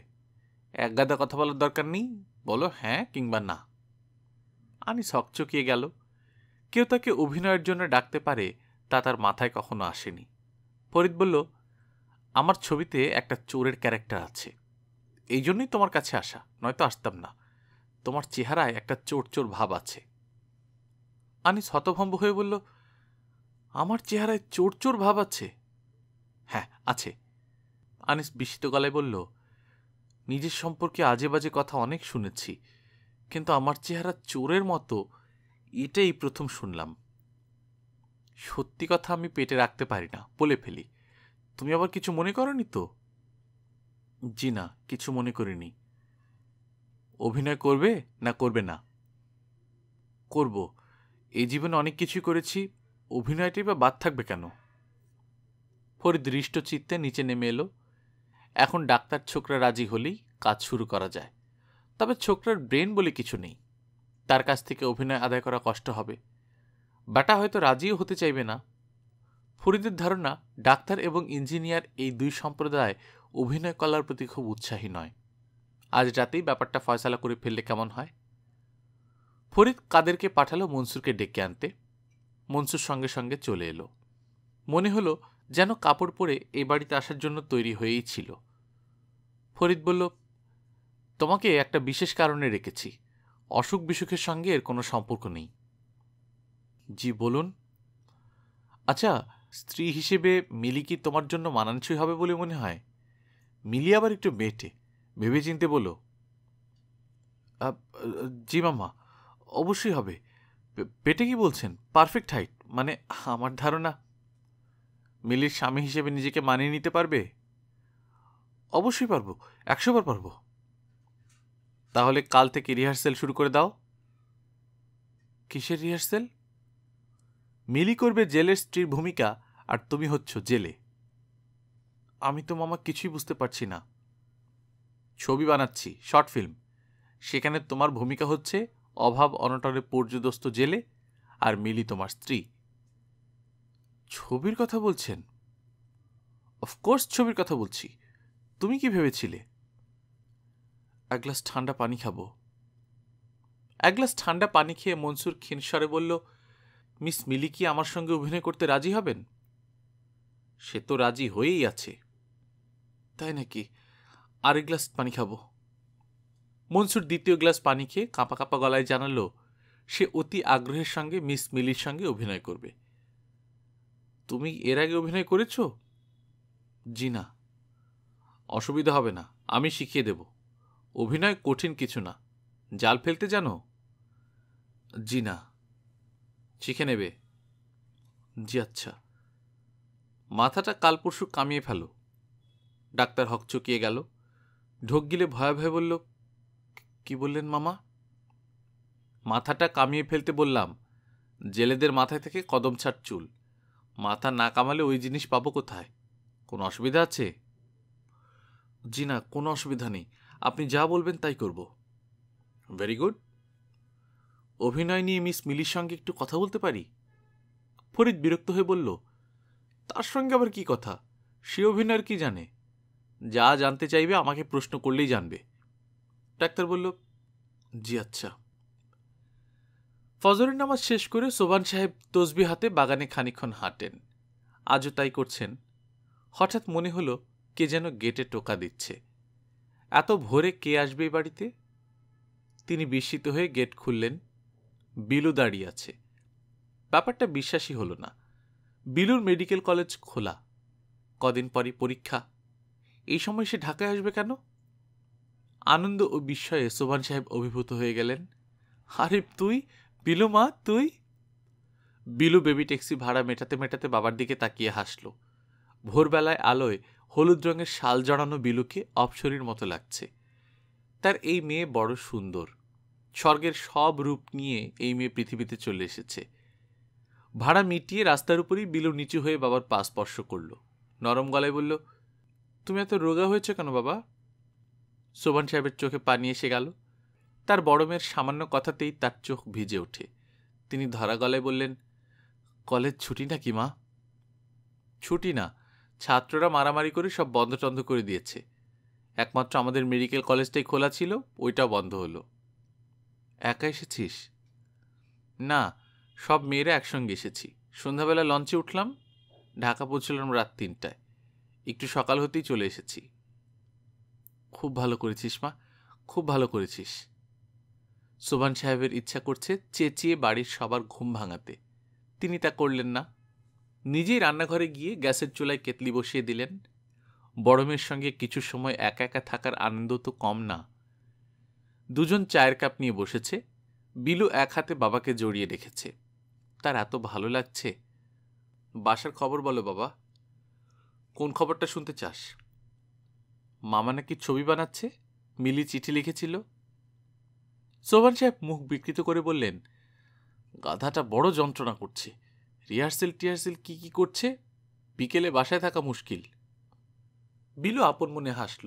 এক গাদা কথা বলার দরকার নেই বলো হ্যাঁ কিংবা না আমি চকচকিয়ে গেল কেউ তাকে অভিনয়ের জন্য ডাকতে পারে তা তার মাথায় কখনো আসেনি ফরিদ বলল আমার ছবিতে একটা চোরের ক্যারেক্টার আছে এই জন্যই তোমার কাছে আসা নয়তো আসতাম না তোমার চেহারায় একটা চোর চোর ভাব আছে আনিস হতভম্ব হয়ে বলল আমার চেহারায় চোর চোর ভাব আছে হ্যাঁ আছে আনিস বিস্মিত গলায় বলল নিজের সম্পর্কে আজে বাজে কথা অনেক শুনেছি কিন্তু আমার চেহারা চোরের মতো এটাই প্রথম শুনলাম সত্যি কথা আমি পেটে রাখতে পারি না বলে ফেলি তুমি আবার কিছু মনে করনি তো জি না কিছু মনে করিনি অভিনয় করবে না করবে না করব এই জীবনে অনেক কিছুই করেছি অভিনয়টি বা বাদ থাকবে কেন ফরিদ চিত্তে নিচে নেমে এলো এখন ডাক্তার ছোকরা রাজি হলেই কাজ শুরু করা যায় তবে ছোকরার ব্রেন বলে কিছু নেই তার কাছ থেকে অভিনয় আদায় করা কষ্ট হবে ব্যাটা হয়তো রাজিও হতে চাইবে না ফরিদের ধারণা ডাক্তার এবং ইঞ্জিনিয়ার এই দুই সম্প্রদায় অভিনয় কলার প্রতি খুব উৎসাহী নয় আজ রাতেই ব্যাপারটা ফয়সালা করে ফেললে কেমন হয় ফরিদ কাদেরকে পাঠালো মনসুরকে ডেকে আনতে মনসুর সঙ্গে সঙ্গে চলে এলো মনে হলো যেন কাপড় পরে এ বাড়িতে আসার জন্য তৈরি হয়েই ছিল ফরিদ বলল তোমাকে একটা বিশেষ কারণে রেখেছি অসুখ বিসুখের সঙ্গে এর কোনো সম্পর্ক নেই জি বলুন আচ্ছা স্ত্রী হিসেবে মিলি কি তোমার জন্য মানানসই হবে বলে মনে হয় মিলি আবার একটু বেটে ভেবে চিনতে বলো জি মামা অবশ্যই হবে পেটে কি বলছেন পারফেক্ট হাইট মানে আমার ধারণা মিলির স্বামী হিসেবে নিজেকে মানিয়ে নিতে পারবে অবশ্যই পারবো একশোবার পারবো তাহলে কাল থেকে রিহার্সেল শুরু করে দাও কিসের রিহার্সেল মিলি করবে জেলের স্ত্রীর ভূমিকা আর তুমি হচ্ছ জেলে আমি তো মামা কিছুই বুঝতে পারছি না ছবি বানাচ্ছি শর্ট ফিল্ম সেখানে তোমার ভূমিকা হচ্ছে অভাব অনটনে পর্যদস্ত জেলে আর মিলি তোমার স্ত্রী ছবির কথা বলছেন অফকোর্স ছবির কথা বলছি তুমি কি ভেবেছিলে এক গ্লাস ঠান্ডা পানি খাবো এক গ্লাস ঠান্ডা পানি খেয়ে মনসুর ক্ষীণস্বরে বলল মিস মিলি কি আমার সঙ্গে অভিনয় করতে রাজি হবেন সে তো রাজি হয়েই আছে তাই নাকি আরেক গ্লাস পানি খাবো মনসুর দ্বিতীয় গ্লাস পানি খেয়ে কাঁপা কাঁপা গলায় জানালো সে অতি আগ্রহের সঙ্গে মিস মিলির সঙ্গে অভিনয় করবে তুমি এর আগে অভিনয় করেছ জি না অসুবিধা হবে না আমি শিখিয়ে দেব অভিনয় কঠিন কিছু না জাল ফেলতে জানো জি না শিখে নেবে জি আচ্ছা মাথাটা কাল পরশু কামিয়ে ফেলো ডাক্তার চকিয়ে গেল ঢোক গিলে ভয়ে ভয়ে বলল কি বললেন মামা মাথাটা কামিয়ে ফেলতে বললাম জেলেদের মাথায় থেকে কদম ছাট চুল মাথা না কামালে ওই জিনিস পাবো কোথায় কোনো অসুবিধা আছে জি না কোনো অসুবিধা নেই আপনি যা বলবেন তাই করব ভেরি গুড অভিনয় নিয়ে মিস মিলির সঙ্গে একটু কথা বলতে পারি ফরিদ বিরক্ত হয়ে বলল তার সঙ্গে আবার কি কথা সে অভিনয়ের কি জানে যা জানতে চাইবে আমাকে প্রশ্ন করলেই জানবে ডাক্তার বলল জি আচ্ছা ফজরের নামাজ শেষ করে সোবান সাহেব তসবি হাতে বাগানে খানিক্ষণ হাঁটেন আজও তাই করছেন হঠাৎ মনে হলো কে যেন গেটে টোকা দিচ্ছে এত ভোরে কে আসবে বাড়িতে তিনি বিস্মিত হয়ে গেট খুললেন বিলু দাঁড়িয়ে আছে ব্যাপারটা বিশ্বাসই হলো না বিলুর মেডিকেল কলেজ খোলা কদিন পরে পরীক্ষা এই সময় সে ঢাকায় আসবে কেন আনন্দ ও বিস্ময়ে সোভান সাহেব অভিভূত হয়ে গেলেন আরিফ তুই বিলু মা তুই বিলু বেবি ট্যাক্সি ভাড়া মেটাতে মেটাতে বাবার দিকে তাকিয়ে হাসল ভোরবেলায় আলোয় হলুদ রঙের শাল জড়ানো বিলুকে অপসরীর মতো লাগছে তার এই মেয়ে বড় সুন্দর স্বর্গের সব রূপ নিয়ে এই মেয়ে পৃথিবীতে চলে এসেছে ভাড়া মিটিয়ে রাস্তার উপরেই বিলু নিচু হয়ে বাবার পা স্পর্শ করল নরম গলায় বলল তুমি এত রোগা হয়েছে কেন বাবা সোবান সাহেবের চোখে পানি এসে গেল তার বড় মেয়ের সামান্য কথাতেই তার চোখ ভিজে ওঠে তিনি ধরা গলায় বললেন কলেজ ছুটি নাকি মা ছুটি না ছাত্ররা মারামারি করে সব বন্ধ টন্ধ করে দিয়েছে একমাত্র আমাদের মেডিকেল কলেজটাই খোলা ছিল ওইটা বন্ধ হলো একা এসেছিস না সব মেয়েরা একসঙ্গে এসেছি সন্ধ্যাবেলা লঞ্চে উঠলাম ঢাকা পৌঁছলাম রাত তিনটায় একটু সকাল হতেই চলে এসেছি খুব ভালো করেছিস মা খুব ভালো করেছিস সোবান সাহেবের ইচ্ছা করছে চেঁচিয়ে বাড়ির সবার ঘুম ভাঙাতে তিনি তা করলেন না নিজেই রান্নাঘরে গিয়ে গ্যাসের চুলায় কেতলি বসিয়ে দিলেন বড়মের সঙ্গে কিছু সময় একা একা থাকার আনন্দ তো কম না দুজন চায়ের কাপ নিয়ে বসেছে বিলু এক হাতে বাবাকে জড়িয়ে রেখেছে তার এত ভালো লাগছে বাসার খবর বলো বাবা কোন খবরটা শুনতে চাস মামা নাকি ছবি বানাচ্ছে মিলি চিঠি লিখেছিল সোভান সাহেব মুখ বিকৃত করে বললেন গাধাটা বড় যন্ত্রণা করছে রিহার্সেল টিহার্সেল কি কি করছে বিকেলে বাসায় থাকা মুশকিল বিলু আপন মনে হাসল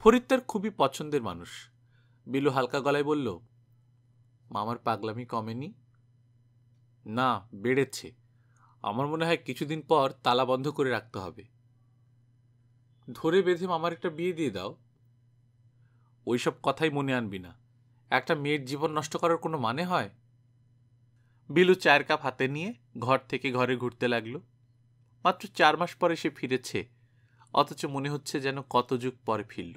ফরিদ তার খুবই পছন্দের মানুষ বিলু হালকা গলায় বলল মামার পাগলামি কমেনি না বেড়েছে আমার মনে হয় কিছুদিন পর তালা বন্ধ করে রাখতে হবে ধরে বেঁধে মামার একটা বিয়ে দিয়ে দাও ওইসব কথাই মনে আনবি না একটা মেয়ের জীবন নষ্ট করার কোনো মানে হয় বিলু চায়ের কাপ হাতে নিয়ে ঘর থেকে ঘরে ঘুরতে লাগলো মাত্র চার মাস পরে সে ফিরেছে অথচ মনে হচ্ছে যেন কত যুগ পরে ফিরল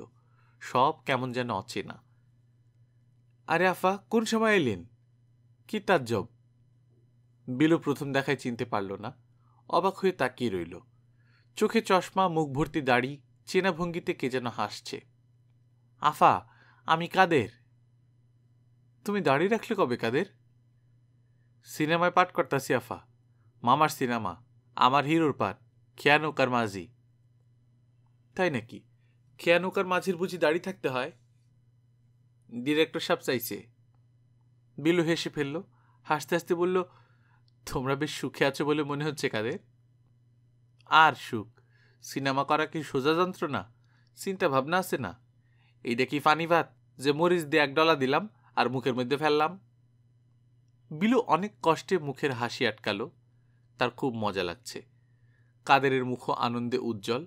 সব কেমন যেন অচেনা আরে আফা কোন সময় এলেন কি তার জব বিলু প্রথম দেখায় চিনতে পারল না অবাক হয়ে তাকিয়ে রইল চোখে চশমা মুখ ভর্তি দাড়ি চেনা ভঙ্গিতে কে যেন হাসছে আফা আমি কাদের তুমি দাড়ি রাখলে কবে কাদের সিনেমায় পাঠ করতাছি আফা মামার সিনেমা আমার হিরোর পাঠ কার মাঝি তাই নাকি কার মাঝির বুঝি দাড়ি থাকতে হয় ডিরেক্টর সাহেব চাইছে বিলু হেসে ফেলল হাসতে হাসতে বলল তোমরা বেশ সুখে আছো বলে মনে হচ্ছে কাদের আর সুখ সিনেমা করা কি সোজা যন্ত্রণা চিন্তা ভাবনা আছে না এই দেখি ফানি ভাত যে মরিচ দিয়ে এক ডলা দিলাম আর মুখের মধ্যে ফেললাম বিলু অনেক কষ্টে মুখের হাসি আটকালো তার খুব মজা লাগছে কাদেরের মুখ আনন্দে উজ্জ্বল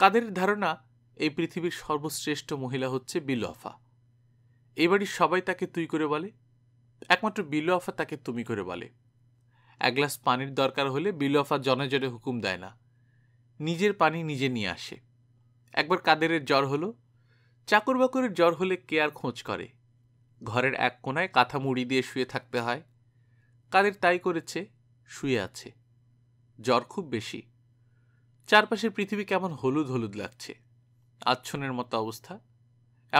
কাদের ধারণা এই পৃথিবীর সর্বশ্রেষ্ঠ মহিলা হচ্ছে বিলু আফা এই বাড়ির সবাই তাকে তুই করে বলে একমাত্র বিলু আফা তাকে তুমি করে বলে এক গ্লাস পানির দরকার হলে বিলফা জনে জনে হুকুম দেয় না নিজের পানি নিজে নিয়ে আসে একবার কাদেরের জ্বর হলো চাকর বাকরের জ্বর হলে কে আর খোঁজ করে ঘরের এক কোনায় কাঁথা মুড়ি দিয়ে শুয়ে থাকতে হয় কাদের তাই করেছে শুয়ে আছে জ্বর খুব বেশি চারপাশের পৃথিবী কেমন হলুদ হলুদ লাগছে আচ্ছনের মতো অবস্থা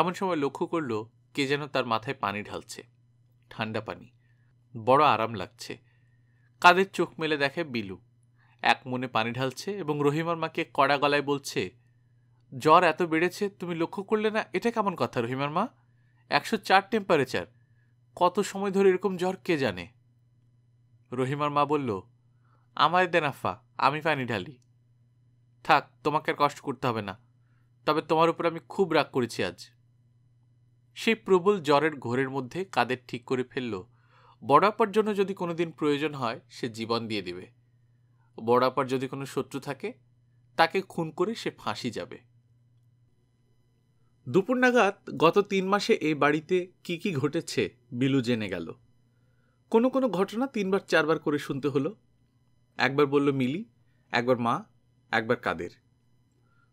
এমন সময় লক্ষ্য করল কে যেন তার মাথায় পানি ঢালছে ঠান্ডা পানি বড় আরাম লাগছে কাদের চোখ মেলে দেখে বিলু এক মনে পানি ঢালছে এবং রহিমার মাকে কড়া গলায় বলছে জ্বর এত বেড়েছে তুমি লক্ষ্য করলে না এটা কেমন কথা রহিমার মা একশো চার টেম্পারেচার কত সময় ধরে এরকম জ্বর কে জানে রহিমার মা বলল আমায় দেনাফা আমি পানি ঢালি থাক তোমাকে আর কষ্ট করতে হবে না তবে তোমার উপর আমি খুব রাগ করেছি আজ সেই প্রবল জ্বরের ঘোরের মধ্যে কাদের ঠিক করে ফেললো বড় আপার জন্য যদি কোনো দিন প্রয়োজন হয় সে জীবন দিয়ে দেবে বড় আপার যদি কোনো শত্রু থাকে তাকে খুন করে সে ফাঁসি যাবে দুপুর নাগাদ গত তিন মাসে এই বাড়িতে কি কি ঘটেছে বিলু জেনে গেল কোনো কোনো ঘটনা তিনবার চারবার করে শুনতে হলো একবার বলল মিলি একবার মা একবার কাদের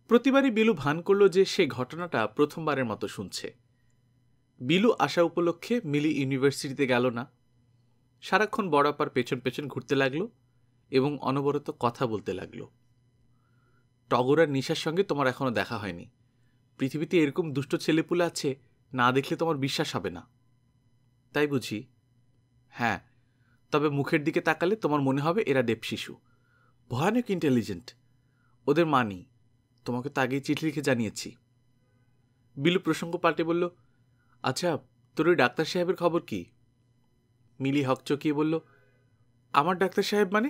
প্রতিবারই বিলু ভান করল যে সে ঘটনাটা প্রথমবারের মতো শুনছে বিলু আসা উপলক্ষে মিলি ইউনিভার্সিটিতে গেল না সারাক্ষণ বড় আপার পেছন পেছন ঘুরতে লাগলো এবং অনবরত কথা বলতে লাগলো টগর আর নিশার সঙ্গে তোমার এখনও দেখা হয়নি পৃথিবীতে এরকম দুষ্ট ছেলেপুলে আছে না দেখলে তোমার বিশ্বাস হবে না তাই বুঝি হ্যাঁ তবে মুখের দিকে তাকালে তোমার মনে হবে এরা দেব শিশু ভয়ানক ইন্টেলিজেন্ট ওদের মানি তোমাকে তো আগেই চিঠি লিখে জানিয়েছি বিলু প্রসঙ্গ পাল্টে বলল আচ্ছা তোর ওই ডাক্তার সাহেবের খবর কী মিলি হক চকিয়ে বলল আমার ডাক্তার সাহেব মানে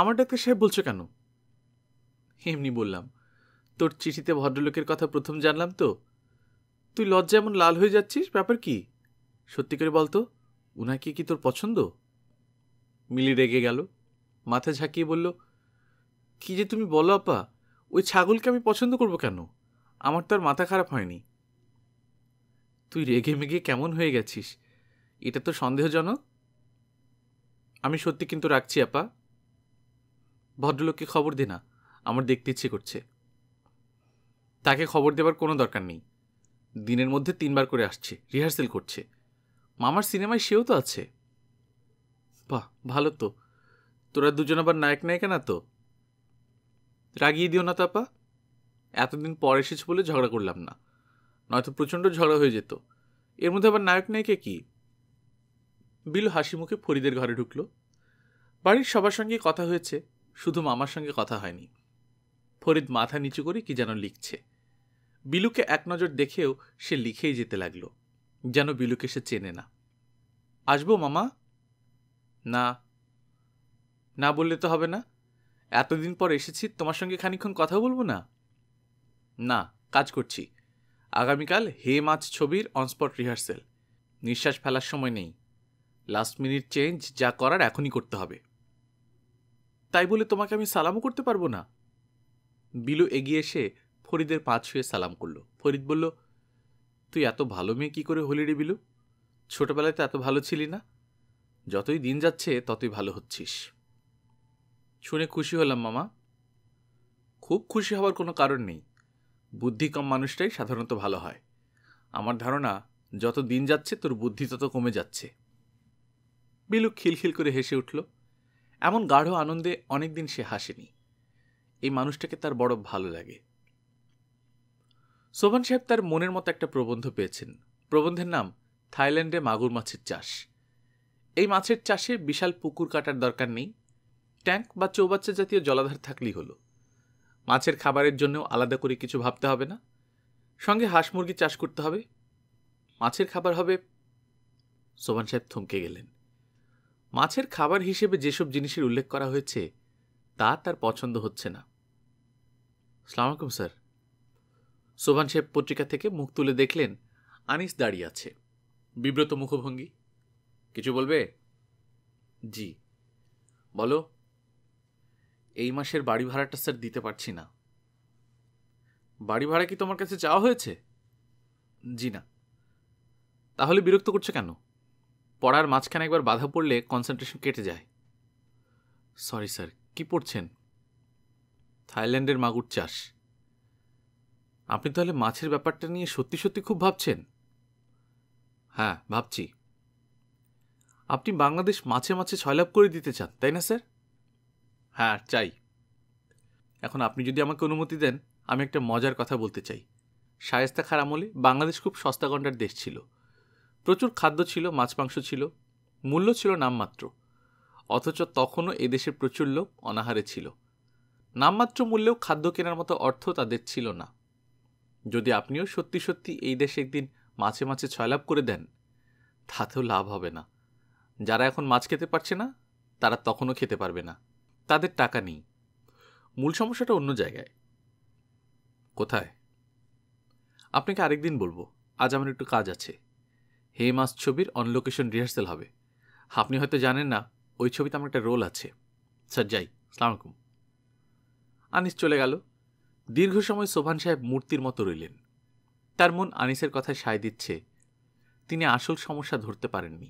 আমার ডাক্তার সাহেব বলছো কেন এমনি বললাম তোর চিঠিতে ভদ্রলোকের কথা প্রথম জানলাম তো তুই লজ্জা এমন লাল হয়ে যাচ্ছিস ব্যাপার কি সত্যি করে বলতো উনাকে কি তোর পছন্দ মিলি রেগে গেল মাথা ঝাঁকিয়ে বলল কি যে তুমি বলো আপা ওই ছাগলকে আমি পছন্দ করব কেন আমার তো আর মাথা খারাপ হয়নি তুই রেগে মেগে কেমন হয়ে গেছিস এটা তো সন্দেহজনক আমি সত্যি কিন্তু রাখছি আপা ভদ্রলোককে খবর দে না আমার দেখতে ইচ্ছে করছে তাকে খবর দেবার কোনো দরকার নেই দিনের মধ্যে তিনবার করে আসছে রিহার্সেল করছে মামার সিনেমায় সেও তো আছে বাহ ভালো তো তোরা দুজন আবার নায়ক নায়িকা না তো রাগিয়ে দিও না তাপা এতদিন পর এসেছে বলে ঝগড়া করলাম না নয়তো প্রচণ্ড ঝগড়া হয়ে যেত এর মধ্যে আবার নায়ক নায়িকা কী বিলু হাসি মুখে ফরিদের ঘরে ঢুকল বাড়ির সবার সঙ্গে কথা হয়েছে শুধু মামার সঙ্গে কথা হয়নি ফরিদ মাথা নিচু করে কি যেন লিখছে বিলুকে এক নজর দেখেও সে লিখেই যেতে লাগল যেন বিলুকে সে চেনে না আসবো মামা না না বললে তো হবে না এতদিন পর এসেছি তোমার সঙ্গে খানিক্ষণ কথা বলবো না না কাজ করছি আগামীকাল হে মাছ ছবির অনস্পট রিহার্সেল নিঃশ্বাস ফেলার সময় নেই লাস্ট মিনিট চেঞ্জ যা করার এখনই করতে হবে তাই বলে তোমাকে আমি সালামও করতে পারবো না বিলু এগিয়ে এসে ফরিদের পা ছুঁয়ে সালাম করলো ফরিদ বলল তুই এত ভালো মেয়ে কী করে হলি রে বিলু ছোটোবেলায় তো এত ভালো ছিলি না যতই দিন যাচ্ছে ততই ভালো হচ্ছিস শুনে খুশি হলাম মামা খুব খুশি হওয়ার কোনো কারণ নেই বুদ্ধি কম মানুষটাই সাধারণত ভালো হয় আমার ধারণা যত দিন যাচ্ছে তোর বুদ্ধি তত কমে যাচ্ছে বিলু খিলখিল করে হেসে উঠল এমন গাঢ় আনন্দে অনেকদিন সে হাসেনি এই মানুষটাকে তার বড় ভালো লাগে শোভন সাহেব তার মনের মতো একটা প্রবন্ধ পেয়েছেন প্রবন্ধের নাম থাইল্যান্ডে মাগুর মাছের চাষ এই মাছের চাষে বিশাল পুকুর কাটার দরকার নেই ট্যাঙ্ক বা চৌবাচ্চা জাতীয় জলাধার থাকলেই হলো মাছের খাবারের জন্য আলাদা করে কিছু ভাবতে হবে না সঙ্গে হাঁস মুরগি চাষ করতে হবে মাছের খাবার হবে সোভান সাহেব থমকে গেলেন মাছের খাবার হিসেবে যেসব জিনিসের উল্লেখ করা হয়েছে তা তার পছন্দ হচ্ছে না সালাম আলাইকুম স্যার সোভান সাহেব পত্রিকা থেকে মুখ তুলে দেখলেন আনিস দাঁড়িয়ে আছে বিব্রত মুখভঙ্গি কিছু বলবে জি বলো এই মাসের বাড়ি ভাড়াটা স্যার দিতে পারছি না বাড়ি ভাড়া কি তোমার কাছে চাওয়া হয়েছে জি না তাহলে বিরক্ত করছে কেন পড়ার মাঝখানে একবার বাধা পড়লে কনসেন্ট্রেশন কেটে যায় সরি স্যার কি পড়ছেন থাইল্যান্ডের মাগুর চাষ আপনি তাহলে মাছের ব্যাপারটা নিয়ে সত্যি সত্যি খুব ভাবছেন হ্যাঁ ভাবছি আপনি বাংলাদেশ মাছে মাছে ছয়লাভ করে দিতে চান তাই না স্যার হ্যাঁ চাই এখন আপনি যদি আমাকে অনুমতি দেন আমি একটা মজার কথা বলতে চাই শায়েস্তা খার আমলে বাংলাদেশ খুব সস্তা গণ্ডার দেশ ছিল প্রচুর খাদ্য ছিল মাছ মাংস ছিল মূল্য ছিল নামমাত্র অথচ তখনও এদেশে প্রচুর লোক অনাহারে ছিল নামমাত্র মূল্যেও খাদ্য কেনার মতো অর্থ তাদের ছিল না যদি আপনিও সত্যি সত্যি এই দেশে একদিন মাছে মাছে ছয়লাভ করে দেন তাতেও লাভ হবে না যারা এখন মাছ খেতে পারছে না তারা তখনও খেতে পারবে না তাদের টাকা নেই মূল সমস্যাটা অন্য জায়গায় কোথায় আপনাকে আরেকদিন বলবো আজ আমার একটু কাজ আছে হে মাস ছবির অনলোকেশন রিহার্সেল হবে আপনি হয়তো জানেন না ওই ছবিতে আমার একটা রোল আছে স্যার যাই আলাইকুম আনিস চলে গেল দীর্ঘ সময় সোভান সাহেব মূর্তির মতো রইলেন তার মন আনিসের কথায় সায় দিচ্ছে তিনি আসল সমস্যা ধরতে পারেননি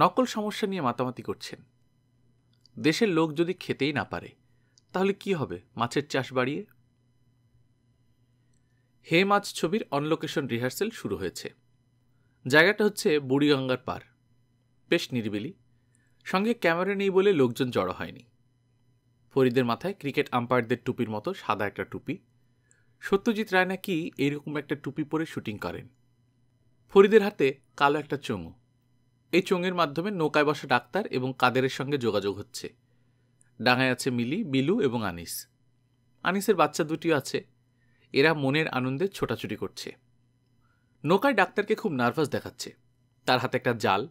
নকল সমস্যা নিয়ে মাতামাতি করছেন দেশের লোক যদি খেতেই না পারে তাহলে কি হবে মাছের চাষ বাড়িয়ে হে মাছ ছবির অনলোকেশন রিহার্সেল শুরু হয়েছে জায়গাটা হচ্ছে বুড়িগঙ্গার পার বেশ নিরিবিলি সঙ্গে ক্যামেরা নেই বলে লোকজন জড়ো হয়নি ফরিদের মাথায় ক্রিকেট আম্পায়ারদের টুপির মতো সাদা একটা টুপি সত্যজিৎ রায় নাকি এইরকম একটা টুপি পরে শুটিং করেন ফরিদের হাতে কালো একটা চোঙু এই চোঙের মাধ্যমে নৌকায় বসা ডাক্তার এবং কাদেরের সঙ্গে যোগাযোগ হচ্ছে ডাঙায় আছে মিলি বিলু এবং আনিস আনিসের বাচ্চা দুটিও আছে এরা মনের আনন্দে ছোটাছুটি করছে নৌকায় ডাক্তারকে খুব নার্ভাস দেখাচ্ছে তার হাতে একটা জাল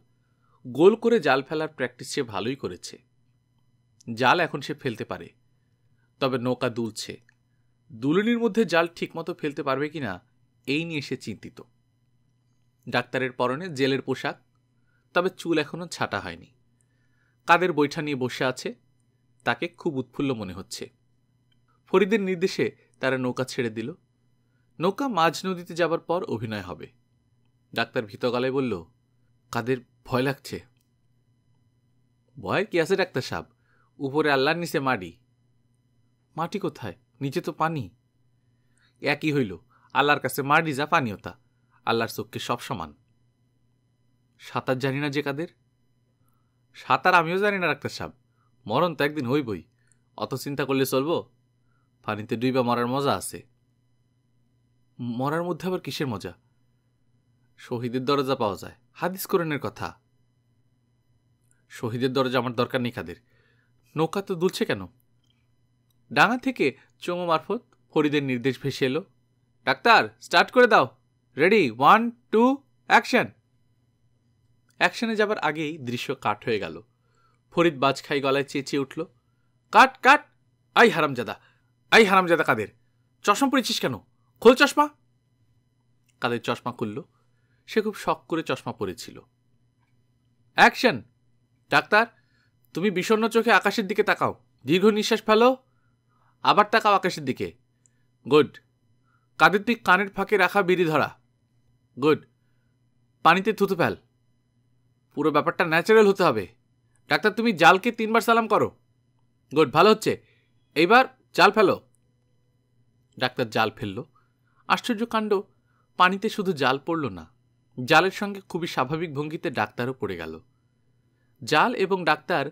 গোল করে জাল ফেলার প্র্যাকটিস সে ভালোই করেছে জাল এখন সে ফেলতে পারে তবে নৌকা দুলছে দুলনির মধ্যে জাল ঠিকমতো ফেলতে পারবে কি না এই নিয়ে সে চিন্তিত ডাক্তারের পরনে জেলের পোশাক তবে চুল এখনও ছাটা হয়নি কাদের বৈঠা নিয়ে বসে আছে তাকে খুব উৎফুল্ল মনে হচ্ছে ফরিদের নির্দেশে তারা নৌকা ছেড়ে দিল নৌকা মাঝ নদীতে যাবার পর অভিনয় হবে ডাক্তার ভীত গলায় বলল কাদের ভয় লাগছে ভয় কি আছে ডাক্তার সাহেব উপরে আল্লাহর নিচে মাটি মাটি কোথায় নিচে তো পানি একই হইল আল্লাহর কাছে মারি যা পানিও তা আল্লাহর চোখকে সব সমান সাঁতার জানি না যে কাদের সাঁতার আমিও জানি না ডাক্তার সাহেব মরণ তো একদিন হইবই অত চিন্তা করলে চলবো পানিতে ডুইবা মরার মজা আছে মরার মধ্যে আবার কিসের মজা শহীদের দরজা পাওয়া যায় হাদিস কোরআনের কথা শহীদের দরজা আমার দরকার নেই খাদের নৌকা তো দুলছে কেন ডাঙা থেকে চোম মারফত ফরিদের নির্দেশ ভেসে এলো ডাক্তার স্টার্ট করে দাও রেডি ওয়ান টু অ্যাকশন অ্যাকশনে যাবার আগেই দৃশ্য কাট হয়ে গেল ফরিদ বাজ খাই গলায় চেঁচিয়ে উঠল কাট কাট আই হারামজাদা আই হারামজাদা কাদের চশম পড়েছিস কেন খোল চশমা কাদের চশমা খুলল সে খুব শখ করে চশমা পরেছিল অ্যাকশন ডাক্তার তুমি বিষণ্ন চোখে আকাশের দিকে তাকাও দীর্ঘ নিঃশ্বাস ফেলো আবার তাকাও আকাশের দিকে গুড কাদের তুই কানের ফাঁকে রাখা বিড়ি ধরা গুড পানিতে থুতু ফেল পুরো ব্যাপারটা ন্যাচারাল হতে হবে ডাক্তার তুমি জালকে তিনবার সালাম করো গুড ভালো হচ্ছে এইবার জাল ফেলো ডাক্তার জাল ফেললো আশ্চর্যকাণ্ড পানিতে শুধু জাল পড়ল না জালের সঙ্গে খুবই স্বাভাবিক ভঙ্গিতে ডাক্তারও পড়ে গেল জাল এবং ডাক্তার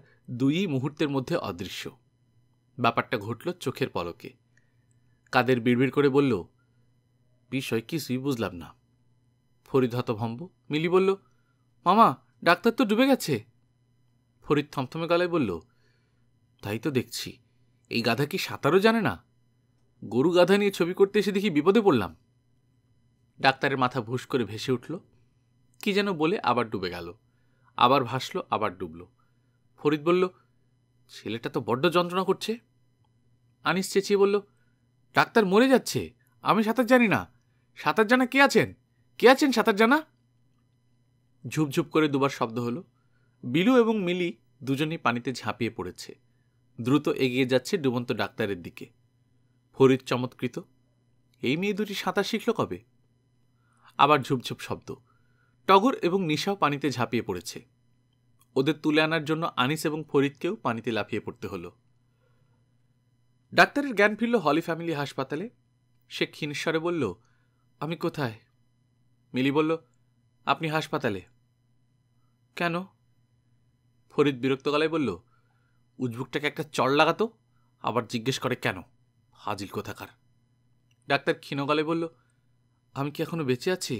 দুইই মুহূর্তের মধ্যে অদৃশ্য ব্যাপারটা ঘটল চোখের পলকে কাদের বিড়বিড় করে বলল বিষয় কিছুই বুঝলাম না ফরিদ হতভম্ব মিলি বলল মামা ডাক্তার তো ডুবে গেছে ফরিদ থমথমে গলায় বলল তাই তো দেখছি এই গাধা কি সাঁতারও জানে না গরু গাধা নিয়ে ছবি করতে এসে দেখি বিপদে পড়লাম ডাক্তারের মাথা ভুস করে ভেসে উঠল কি যেন বলে আবার ডুবে গেল আবার ভাসলো আবার ডুবল ফরিদ বলল ছেলেটা তো বড্ড যন্ত্রণা করছে আনিস চেঁচিয়ে বলল ডাক্তার মরে যাচ্ছে আমি সাঁতার জানি না সাঁতার জানা কে আছেন কে আছেন সাঁতার জানা ঝুপঝুপ করে দুবার শব্দ হলো বিলু এবং মিলি দুজনেই পানিতে ঝাঁপিয়ে পড়েছে দ্রুত এগিয়ে যাচ্ছে ডুবন্ত ডাক্তারের দিকে ফরিদ চমৎকৃত এই মেয়ে দুটি সাঁতার শিখল কবে আবার ঝুপঝুপ শব্দ টগর এবং নিশাও পানিতে ঝাঁপিয়ে পড়েছে ওদের তুলে আনার জন্য আনিস এবং ফরিদকেও পানিতে লাফিয়ে পড়তে হলো ডাক্তারের জ্ঞান ফিরল হলি ফ্যামিলি হাসপাতালে সে ক্ষীণস্বরে বলল আমি কোথায় মিলি বলল আপনি হাসপাতালে কেন ফরিদ বিরক্ত গলায় বলল উজবুকটাকে একটা চড় লাগাতো আবার জিজ্ঞেস করে কেন হাজিল কোথাকার ডাক্তার ক্ষীণগালে বলল আমি কি এখনো বেঁচে আছি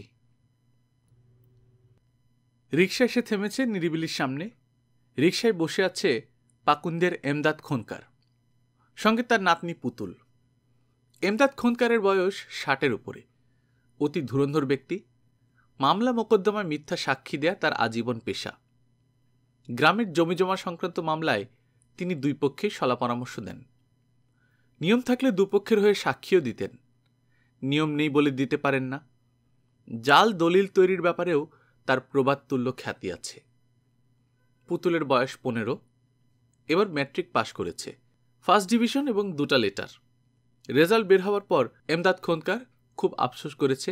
রিক্সা এসে থেমেছে নিরিবিলির সামনে রিক্সায় বসে আছে পাকুন্দের এমদাদ খোনকার সঙ্গে তার নাতনি পুতুল এমদাদ খোনকারের বয়স ষাটের উপরে অতি ধুরন্ধর ব্যক্তি মামলা মোকদ্দমায় মিথ্যা সাক্ষী দেয়া তার আজীবন পেশা গ্রামের জমিজমা সংক্রান্ত মামলায় তিনি দুই পক্ষেই সলা পরামর্শ দেন নিয়ম থাকলে দুপক্ষের হয়ে সাক্ষীও দিতেন নিয়ম নেই বলে দিতে পারেন না জাল দলিল তৈরির ব্যাপারেও তার প্রবাদতুল্য খ্যাতি আছে পুতুলের বয়স পনেরো এবার ম্যাট্রিক পাশ করেছে ফার্স্ট ডিভিশন এবং দুটা লেটার রেজাল্ট বের হওয়ার পর এমদাদ খোঁদকার খুব আফসোস করেছে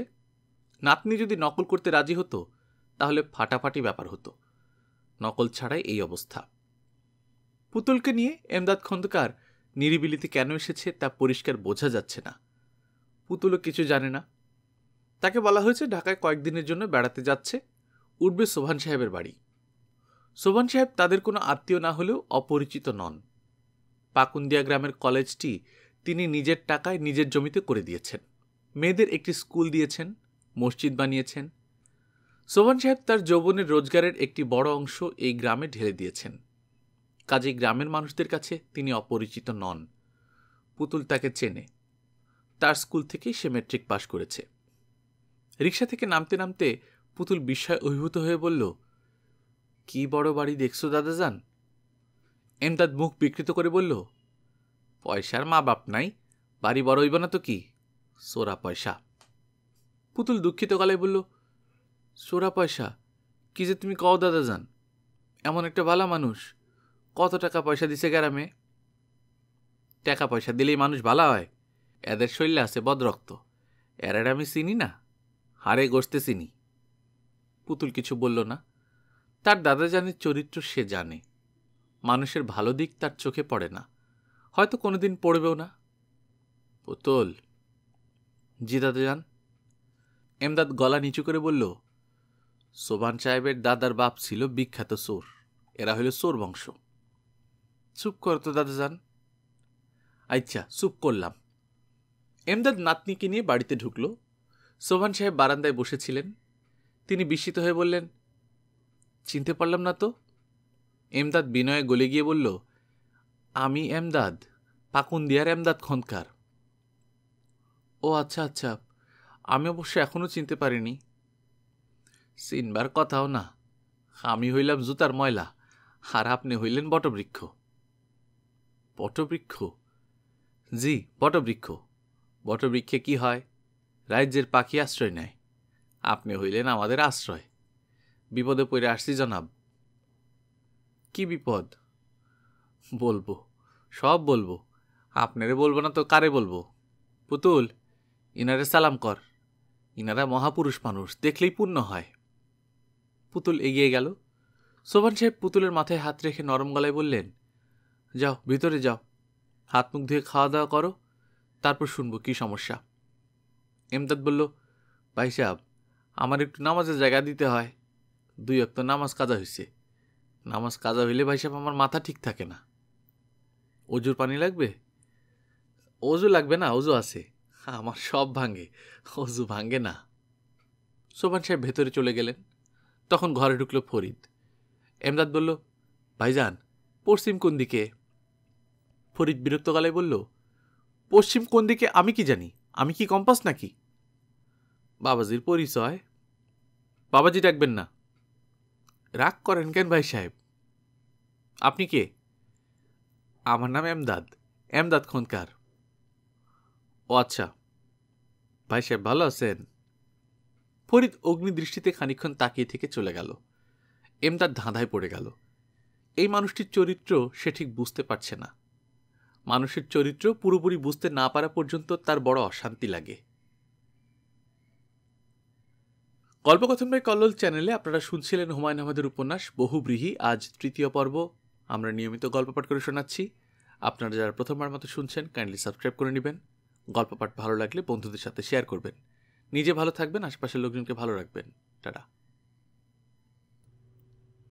নাতনি যদি নকল করতে রাজি হতো তাহলে ফাটাফাটি ব্যাপার হতো নকল ছাড়াই এই অবস্থা পুতুলকে নিয়ে এমদাদ খন্দকার নিরিবিলিতে কেন এসেছে তা পরিষ্কার বোঝা যাচ্ছে না পুতুলও কিছু জানে না তাকে বলা হয়েছে ঢাকায় কয়েকদিনের জন্য বেড়াতে যাচ্ছে উঠবে সোভান সাহেবের বাড়ি সোভান সাহেব তাদের কোনো আত্মীয় না হলেও অপরিচিত নন পাকুন্দিয়া গ্রামের কলেজটি তিনি নিজের টাকায় নিজের জমিতে করে দিয়েছেন মেয়েদের একটি স্কুল দিয়েছেন মসজিদ বানিয়েছেন সোভান সাহেব তার যৌবনের রোজগারের একটি বড় অংশ এই গ্রামে ঢেলে দিয়েছেন কাজেই গ্রামের মানুষদের কাছে তিনি অপরিচিত নন পুতুল তাকে চেনে তার স্কুল থেকেই সে ম্যাট্রিক পাশ করেছে রিক্সা থেকে নামতে নামতে পুতুল বিস্ময় অভিভূত হয়ে বলল কি বড় বাড়ি দেখছো দাদা যান এমদাদ মুখ বিকৃত করে বলল পয়সার মা বাপ নাই বাড়ি বড় হইব না তো কি সোরা পয়সা পুতুল দুঃখিত গলায় বলল সোরা পয়সা কি যে তুমি কও দাদা যান এমন একটা ভালা মানুষ কত টাকা পয়সা দিছে গ্রামে টাকা পয়সা দিলেই মানুষ ভালো হয় এদের শৈল্য আছে বদরক্ত এরা আমি চিনি না হারে গসতে চিনি পুতুল কিছু বলল না তার দাদা জানে চরিত্র সে জানে মানুষের ভালো দিক তার চোখে পড়ে না হয়তো কোনোদিন পড়বেও না পুতুল জি দাদা যান এমদাদ গলা নিচু করে বলল সোবান সাহেবের দাদার বাপ ছিল বিখ্যাত সোর এরা হইল সোর বংশ চুপ কর তো যান আচ্ছা চুপ করলাম এমদাদ নাতনিকে নিয়ে বাড়িতে ঢুকলো সোভান সাহেব বারান্দায় বসেছিলেন তিনি বিস্মিত হয়ে বললেন চিনতে পারলাম না তো এমদাদ বিনয়ে গলে গিয়ে বলল আমি এমদাদ পাকুন্দিয়ার এমদাদ খন্দকার ও আচ্ছা আচ্ছা আমি অবশ্য এখনও চিনতে পারিনি চিনবার কথাও না আমি হইলাম জুতার ময়লা আর আপনি হইলেন বটবৃক্ষ বটবৃক্ষ জি বটবৃক্ষ বটবৃক্ষে কি হয় রাজ্যের পাখি আশ্রয় নেয় আপনি হইলেন আমাদের আশ্রয় বিপদে পড়ে আসছি জনাব কি বিপদ বলবো সব বলবো আপনারে বলবো না তো কারে বলবো পুতুল ইনারে সালাম কর ইনারা মহাপুরুষ মানুষ দেখলেই পূর্ণ হয় পুতুল এগিয়ে গেল সোভান সাহেব পুতুলের মাথায় হাত রেখে নরম গলায় বললেন যাও ভিতরে যাও হাত মুখ ধুয়ে খাওয়া দাওয়া করো তারপর শুনবো কি সমস্যা এমদাদ বলল ভাই সাহেব আমার একটু নামাজের জায়গা দিতে হয় দুই অক্ত নামাজ কাজা হয়েছে নামাজ কাজা হইলে ভাই সাহেব আমার মাথা ঠিক থাকে না অজুর পানি লাগবে অজু লাগবে না অজু আছে আমার সব ভাঙে অজু ভাঙে না সোবান সাহেব ভেতরে চলে গেলেন তখন ঘরে ঢুকলো ফরিদ এমদাদ বলল ভাইজান পশ্চিম কোন দিকে ফরিদ বিরক্ত গলায় বলল পশ্চিম কোন দিকে আমি কি জানি আমি কি কম্পাস নাকি বাবাজির পরিচয় বাবাজি ডাকবেন না রাগ করেন কেন ভাই সাহেব আপনি কে আমার নাম এমদাদ এমদাদ খনকার ও আচ্ছা ভাই সাহেব ভালো আছেন ফরিদ অগ্নিদৃষ্টিতে খানিক্ষণ তাকিয়ে থেকে চলে গেল এমদাদ ধাঁধায় পড়ে গেল এই মানুষটির চরিত্র সে ঠিক বুঝতে পারছে না মানুষের চরিত্র পুরোপুরি বুঝতে না পারা পর্যন্ত তার বড় অশান্তি লাগে গল্পকথন ভাই কল্লোল চ্যানেলে আপনারা শুনছিলেন হুমায়ুন আহমেদের উপন্যাস বহুব্রীহি আজ তৃতীয় পর্ব আমরা নিয়মিত গল্প পাঠ করে শোনাচ্ছি আপনারা যারা প্রথমবার মতো শুনছেন কাইন্ডলি সাবস্ক্রাইব করে নেবেন গল্প পাঠ ভালো লাগলে বন্ধুদের সাথে শেয়ার করবেন নিজে ভালো থাকবেন আশেপাশের লোকজনকে ভালো রাখবেন টাটা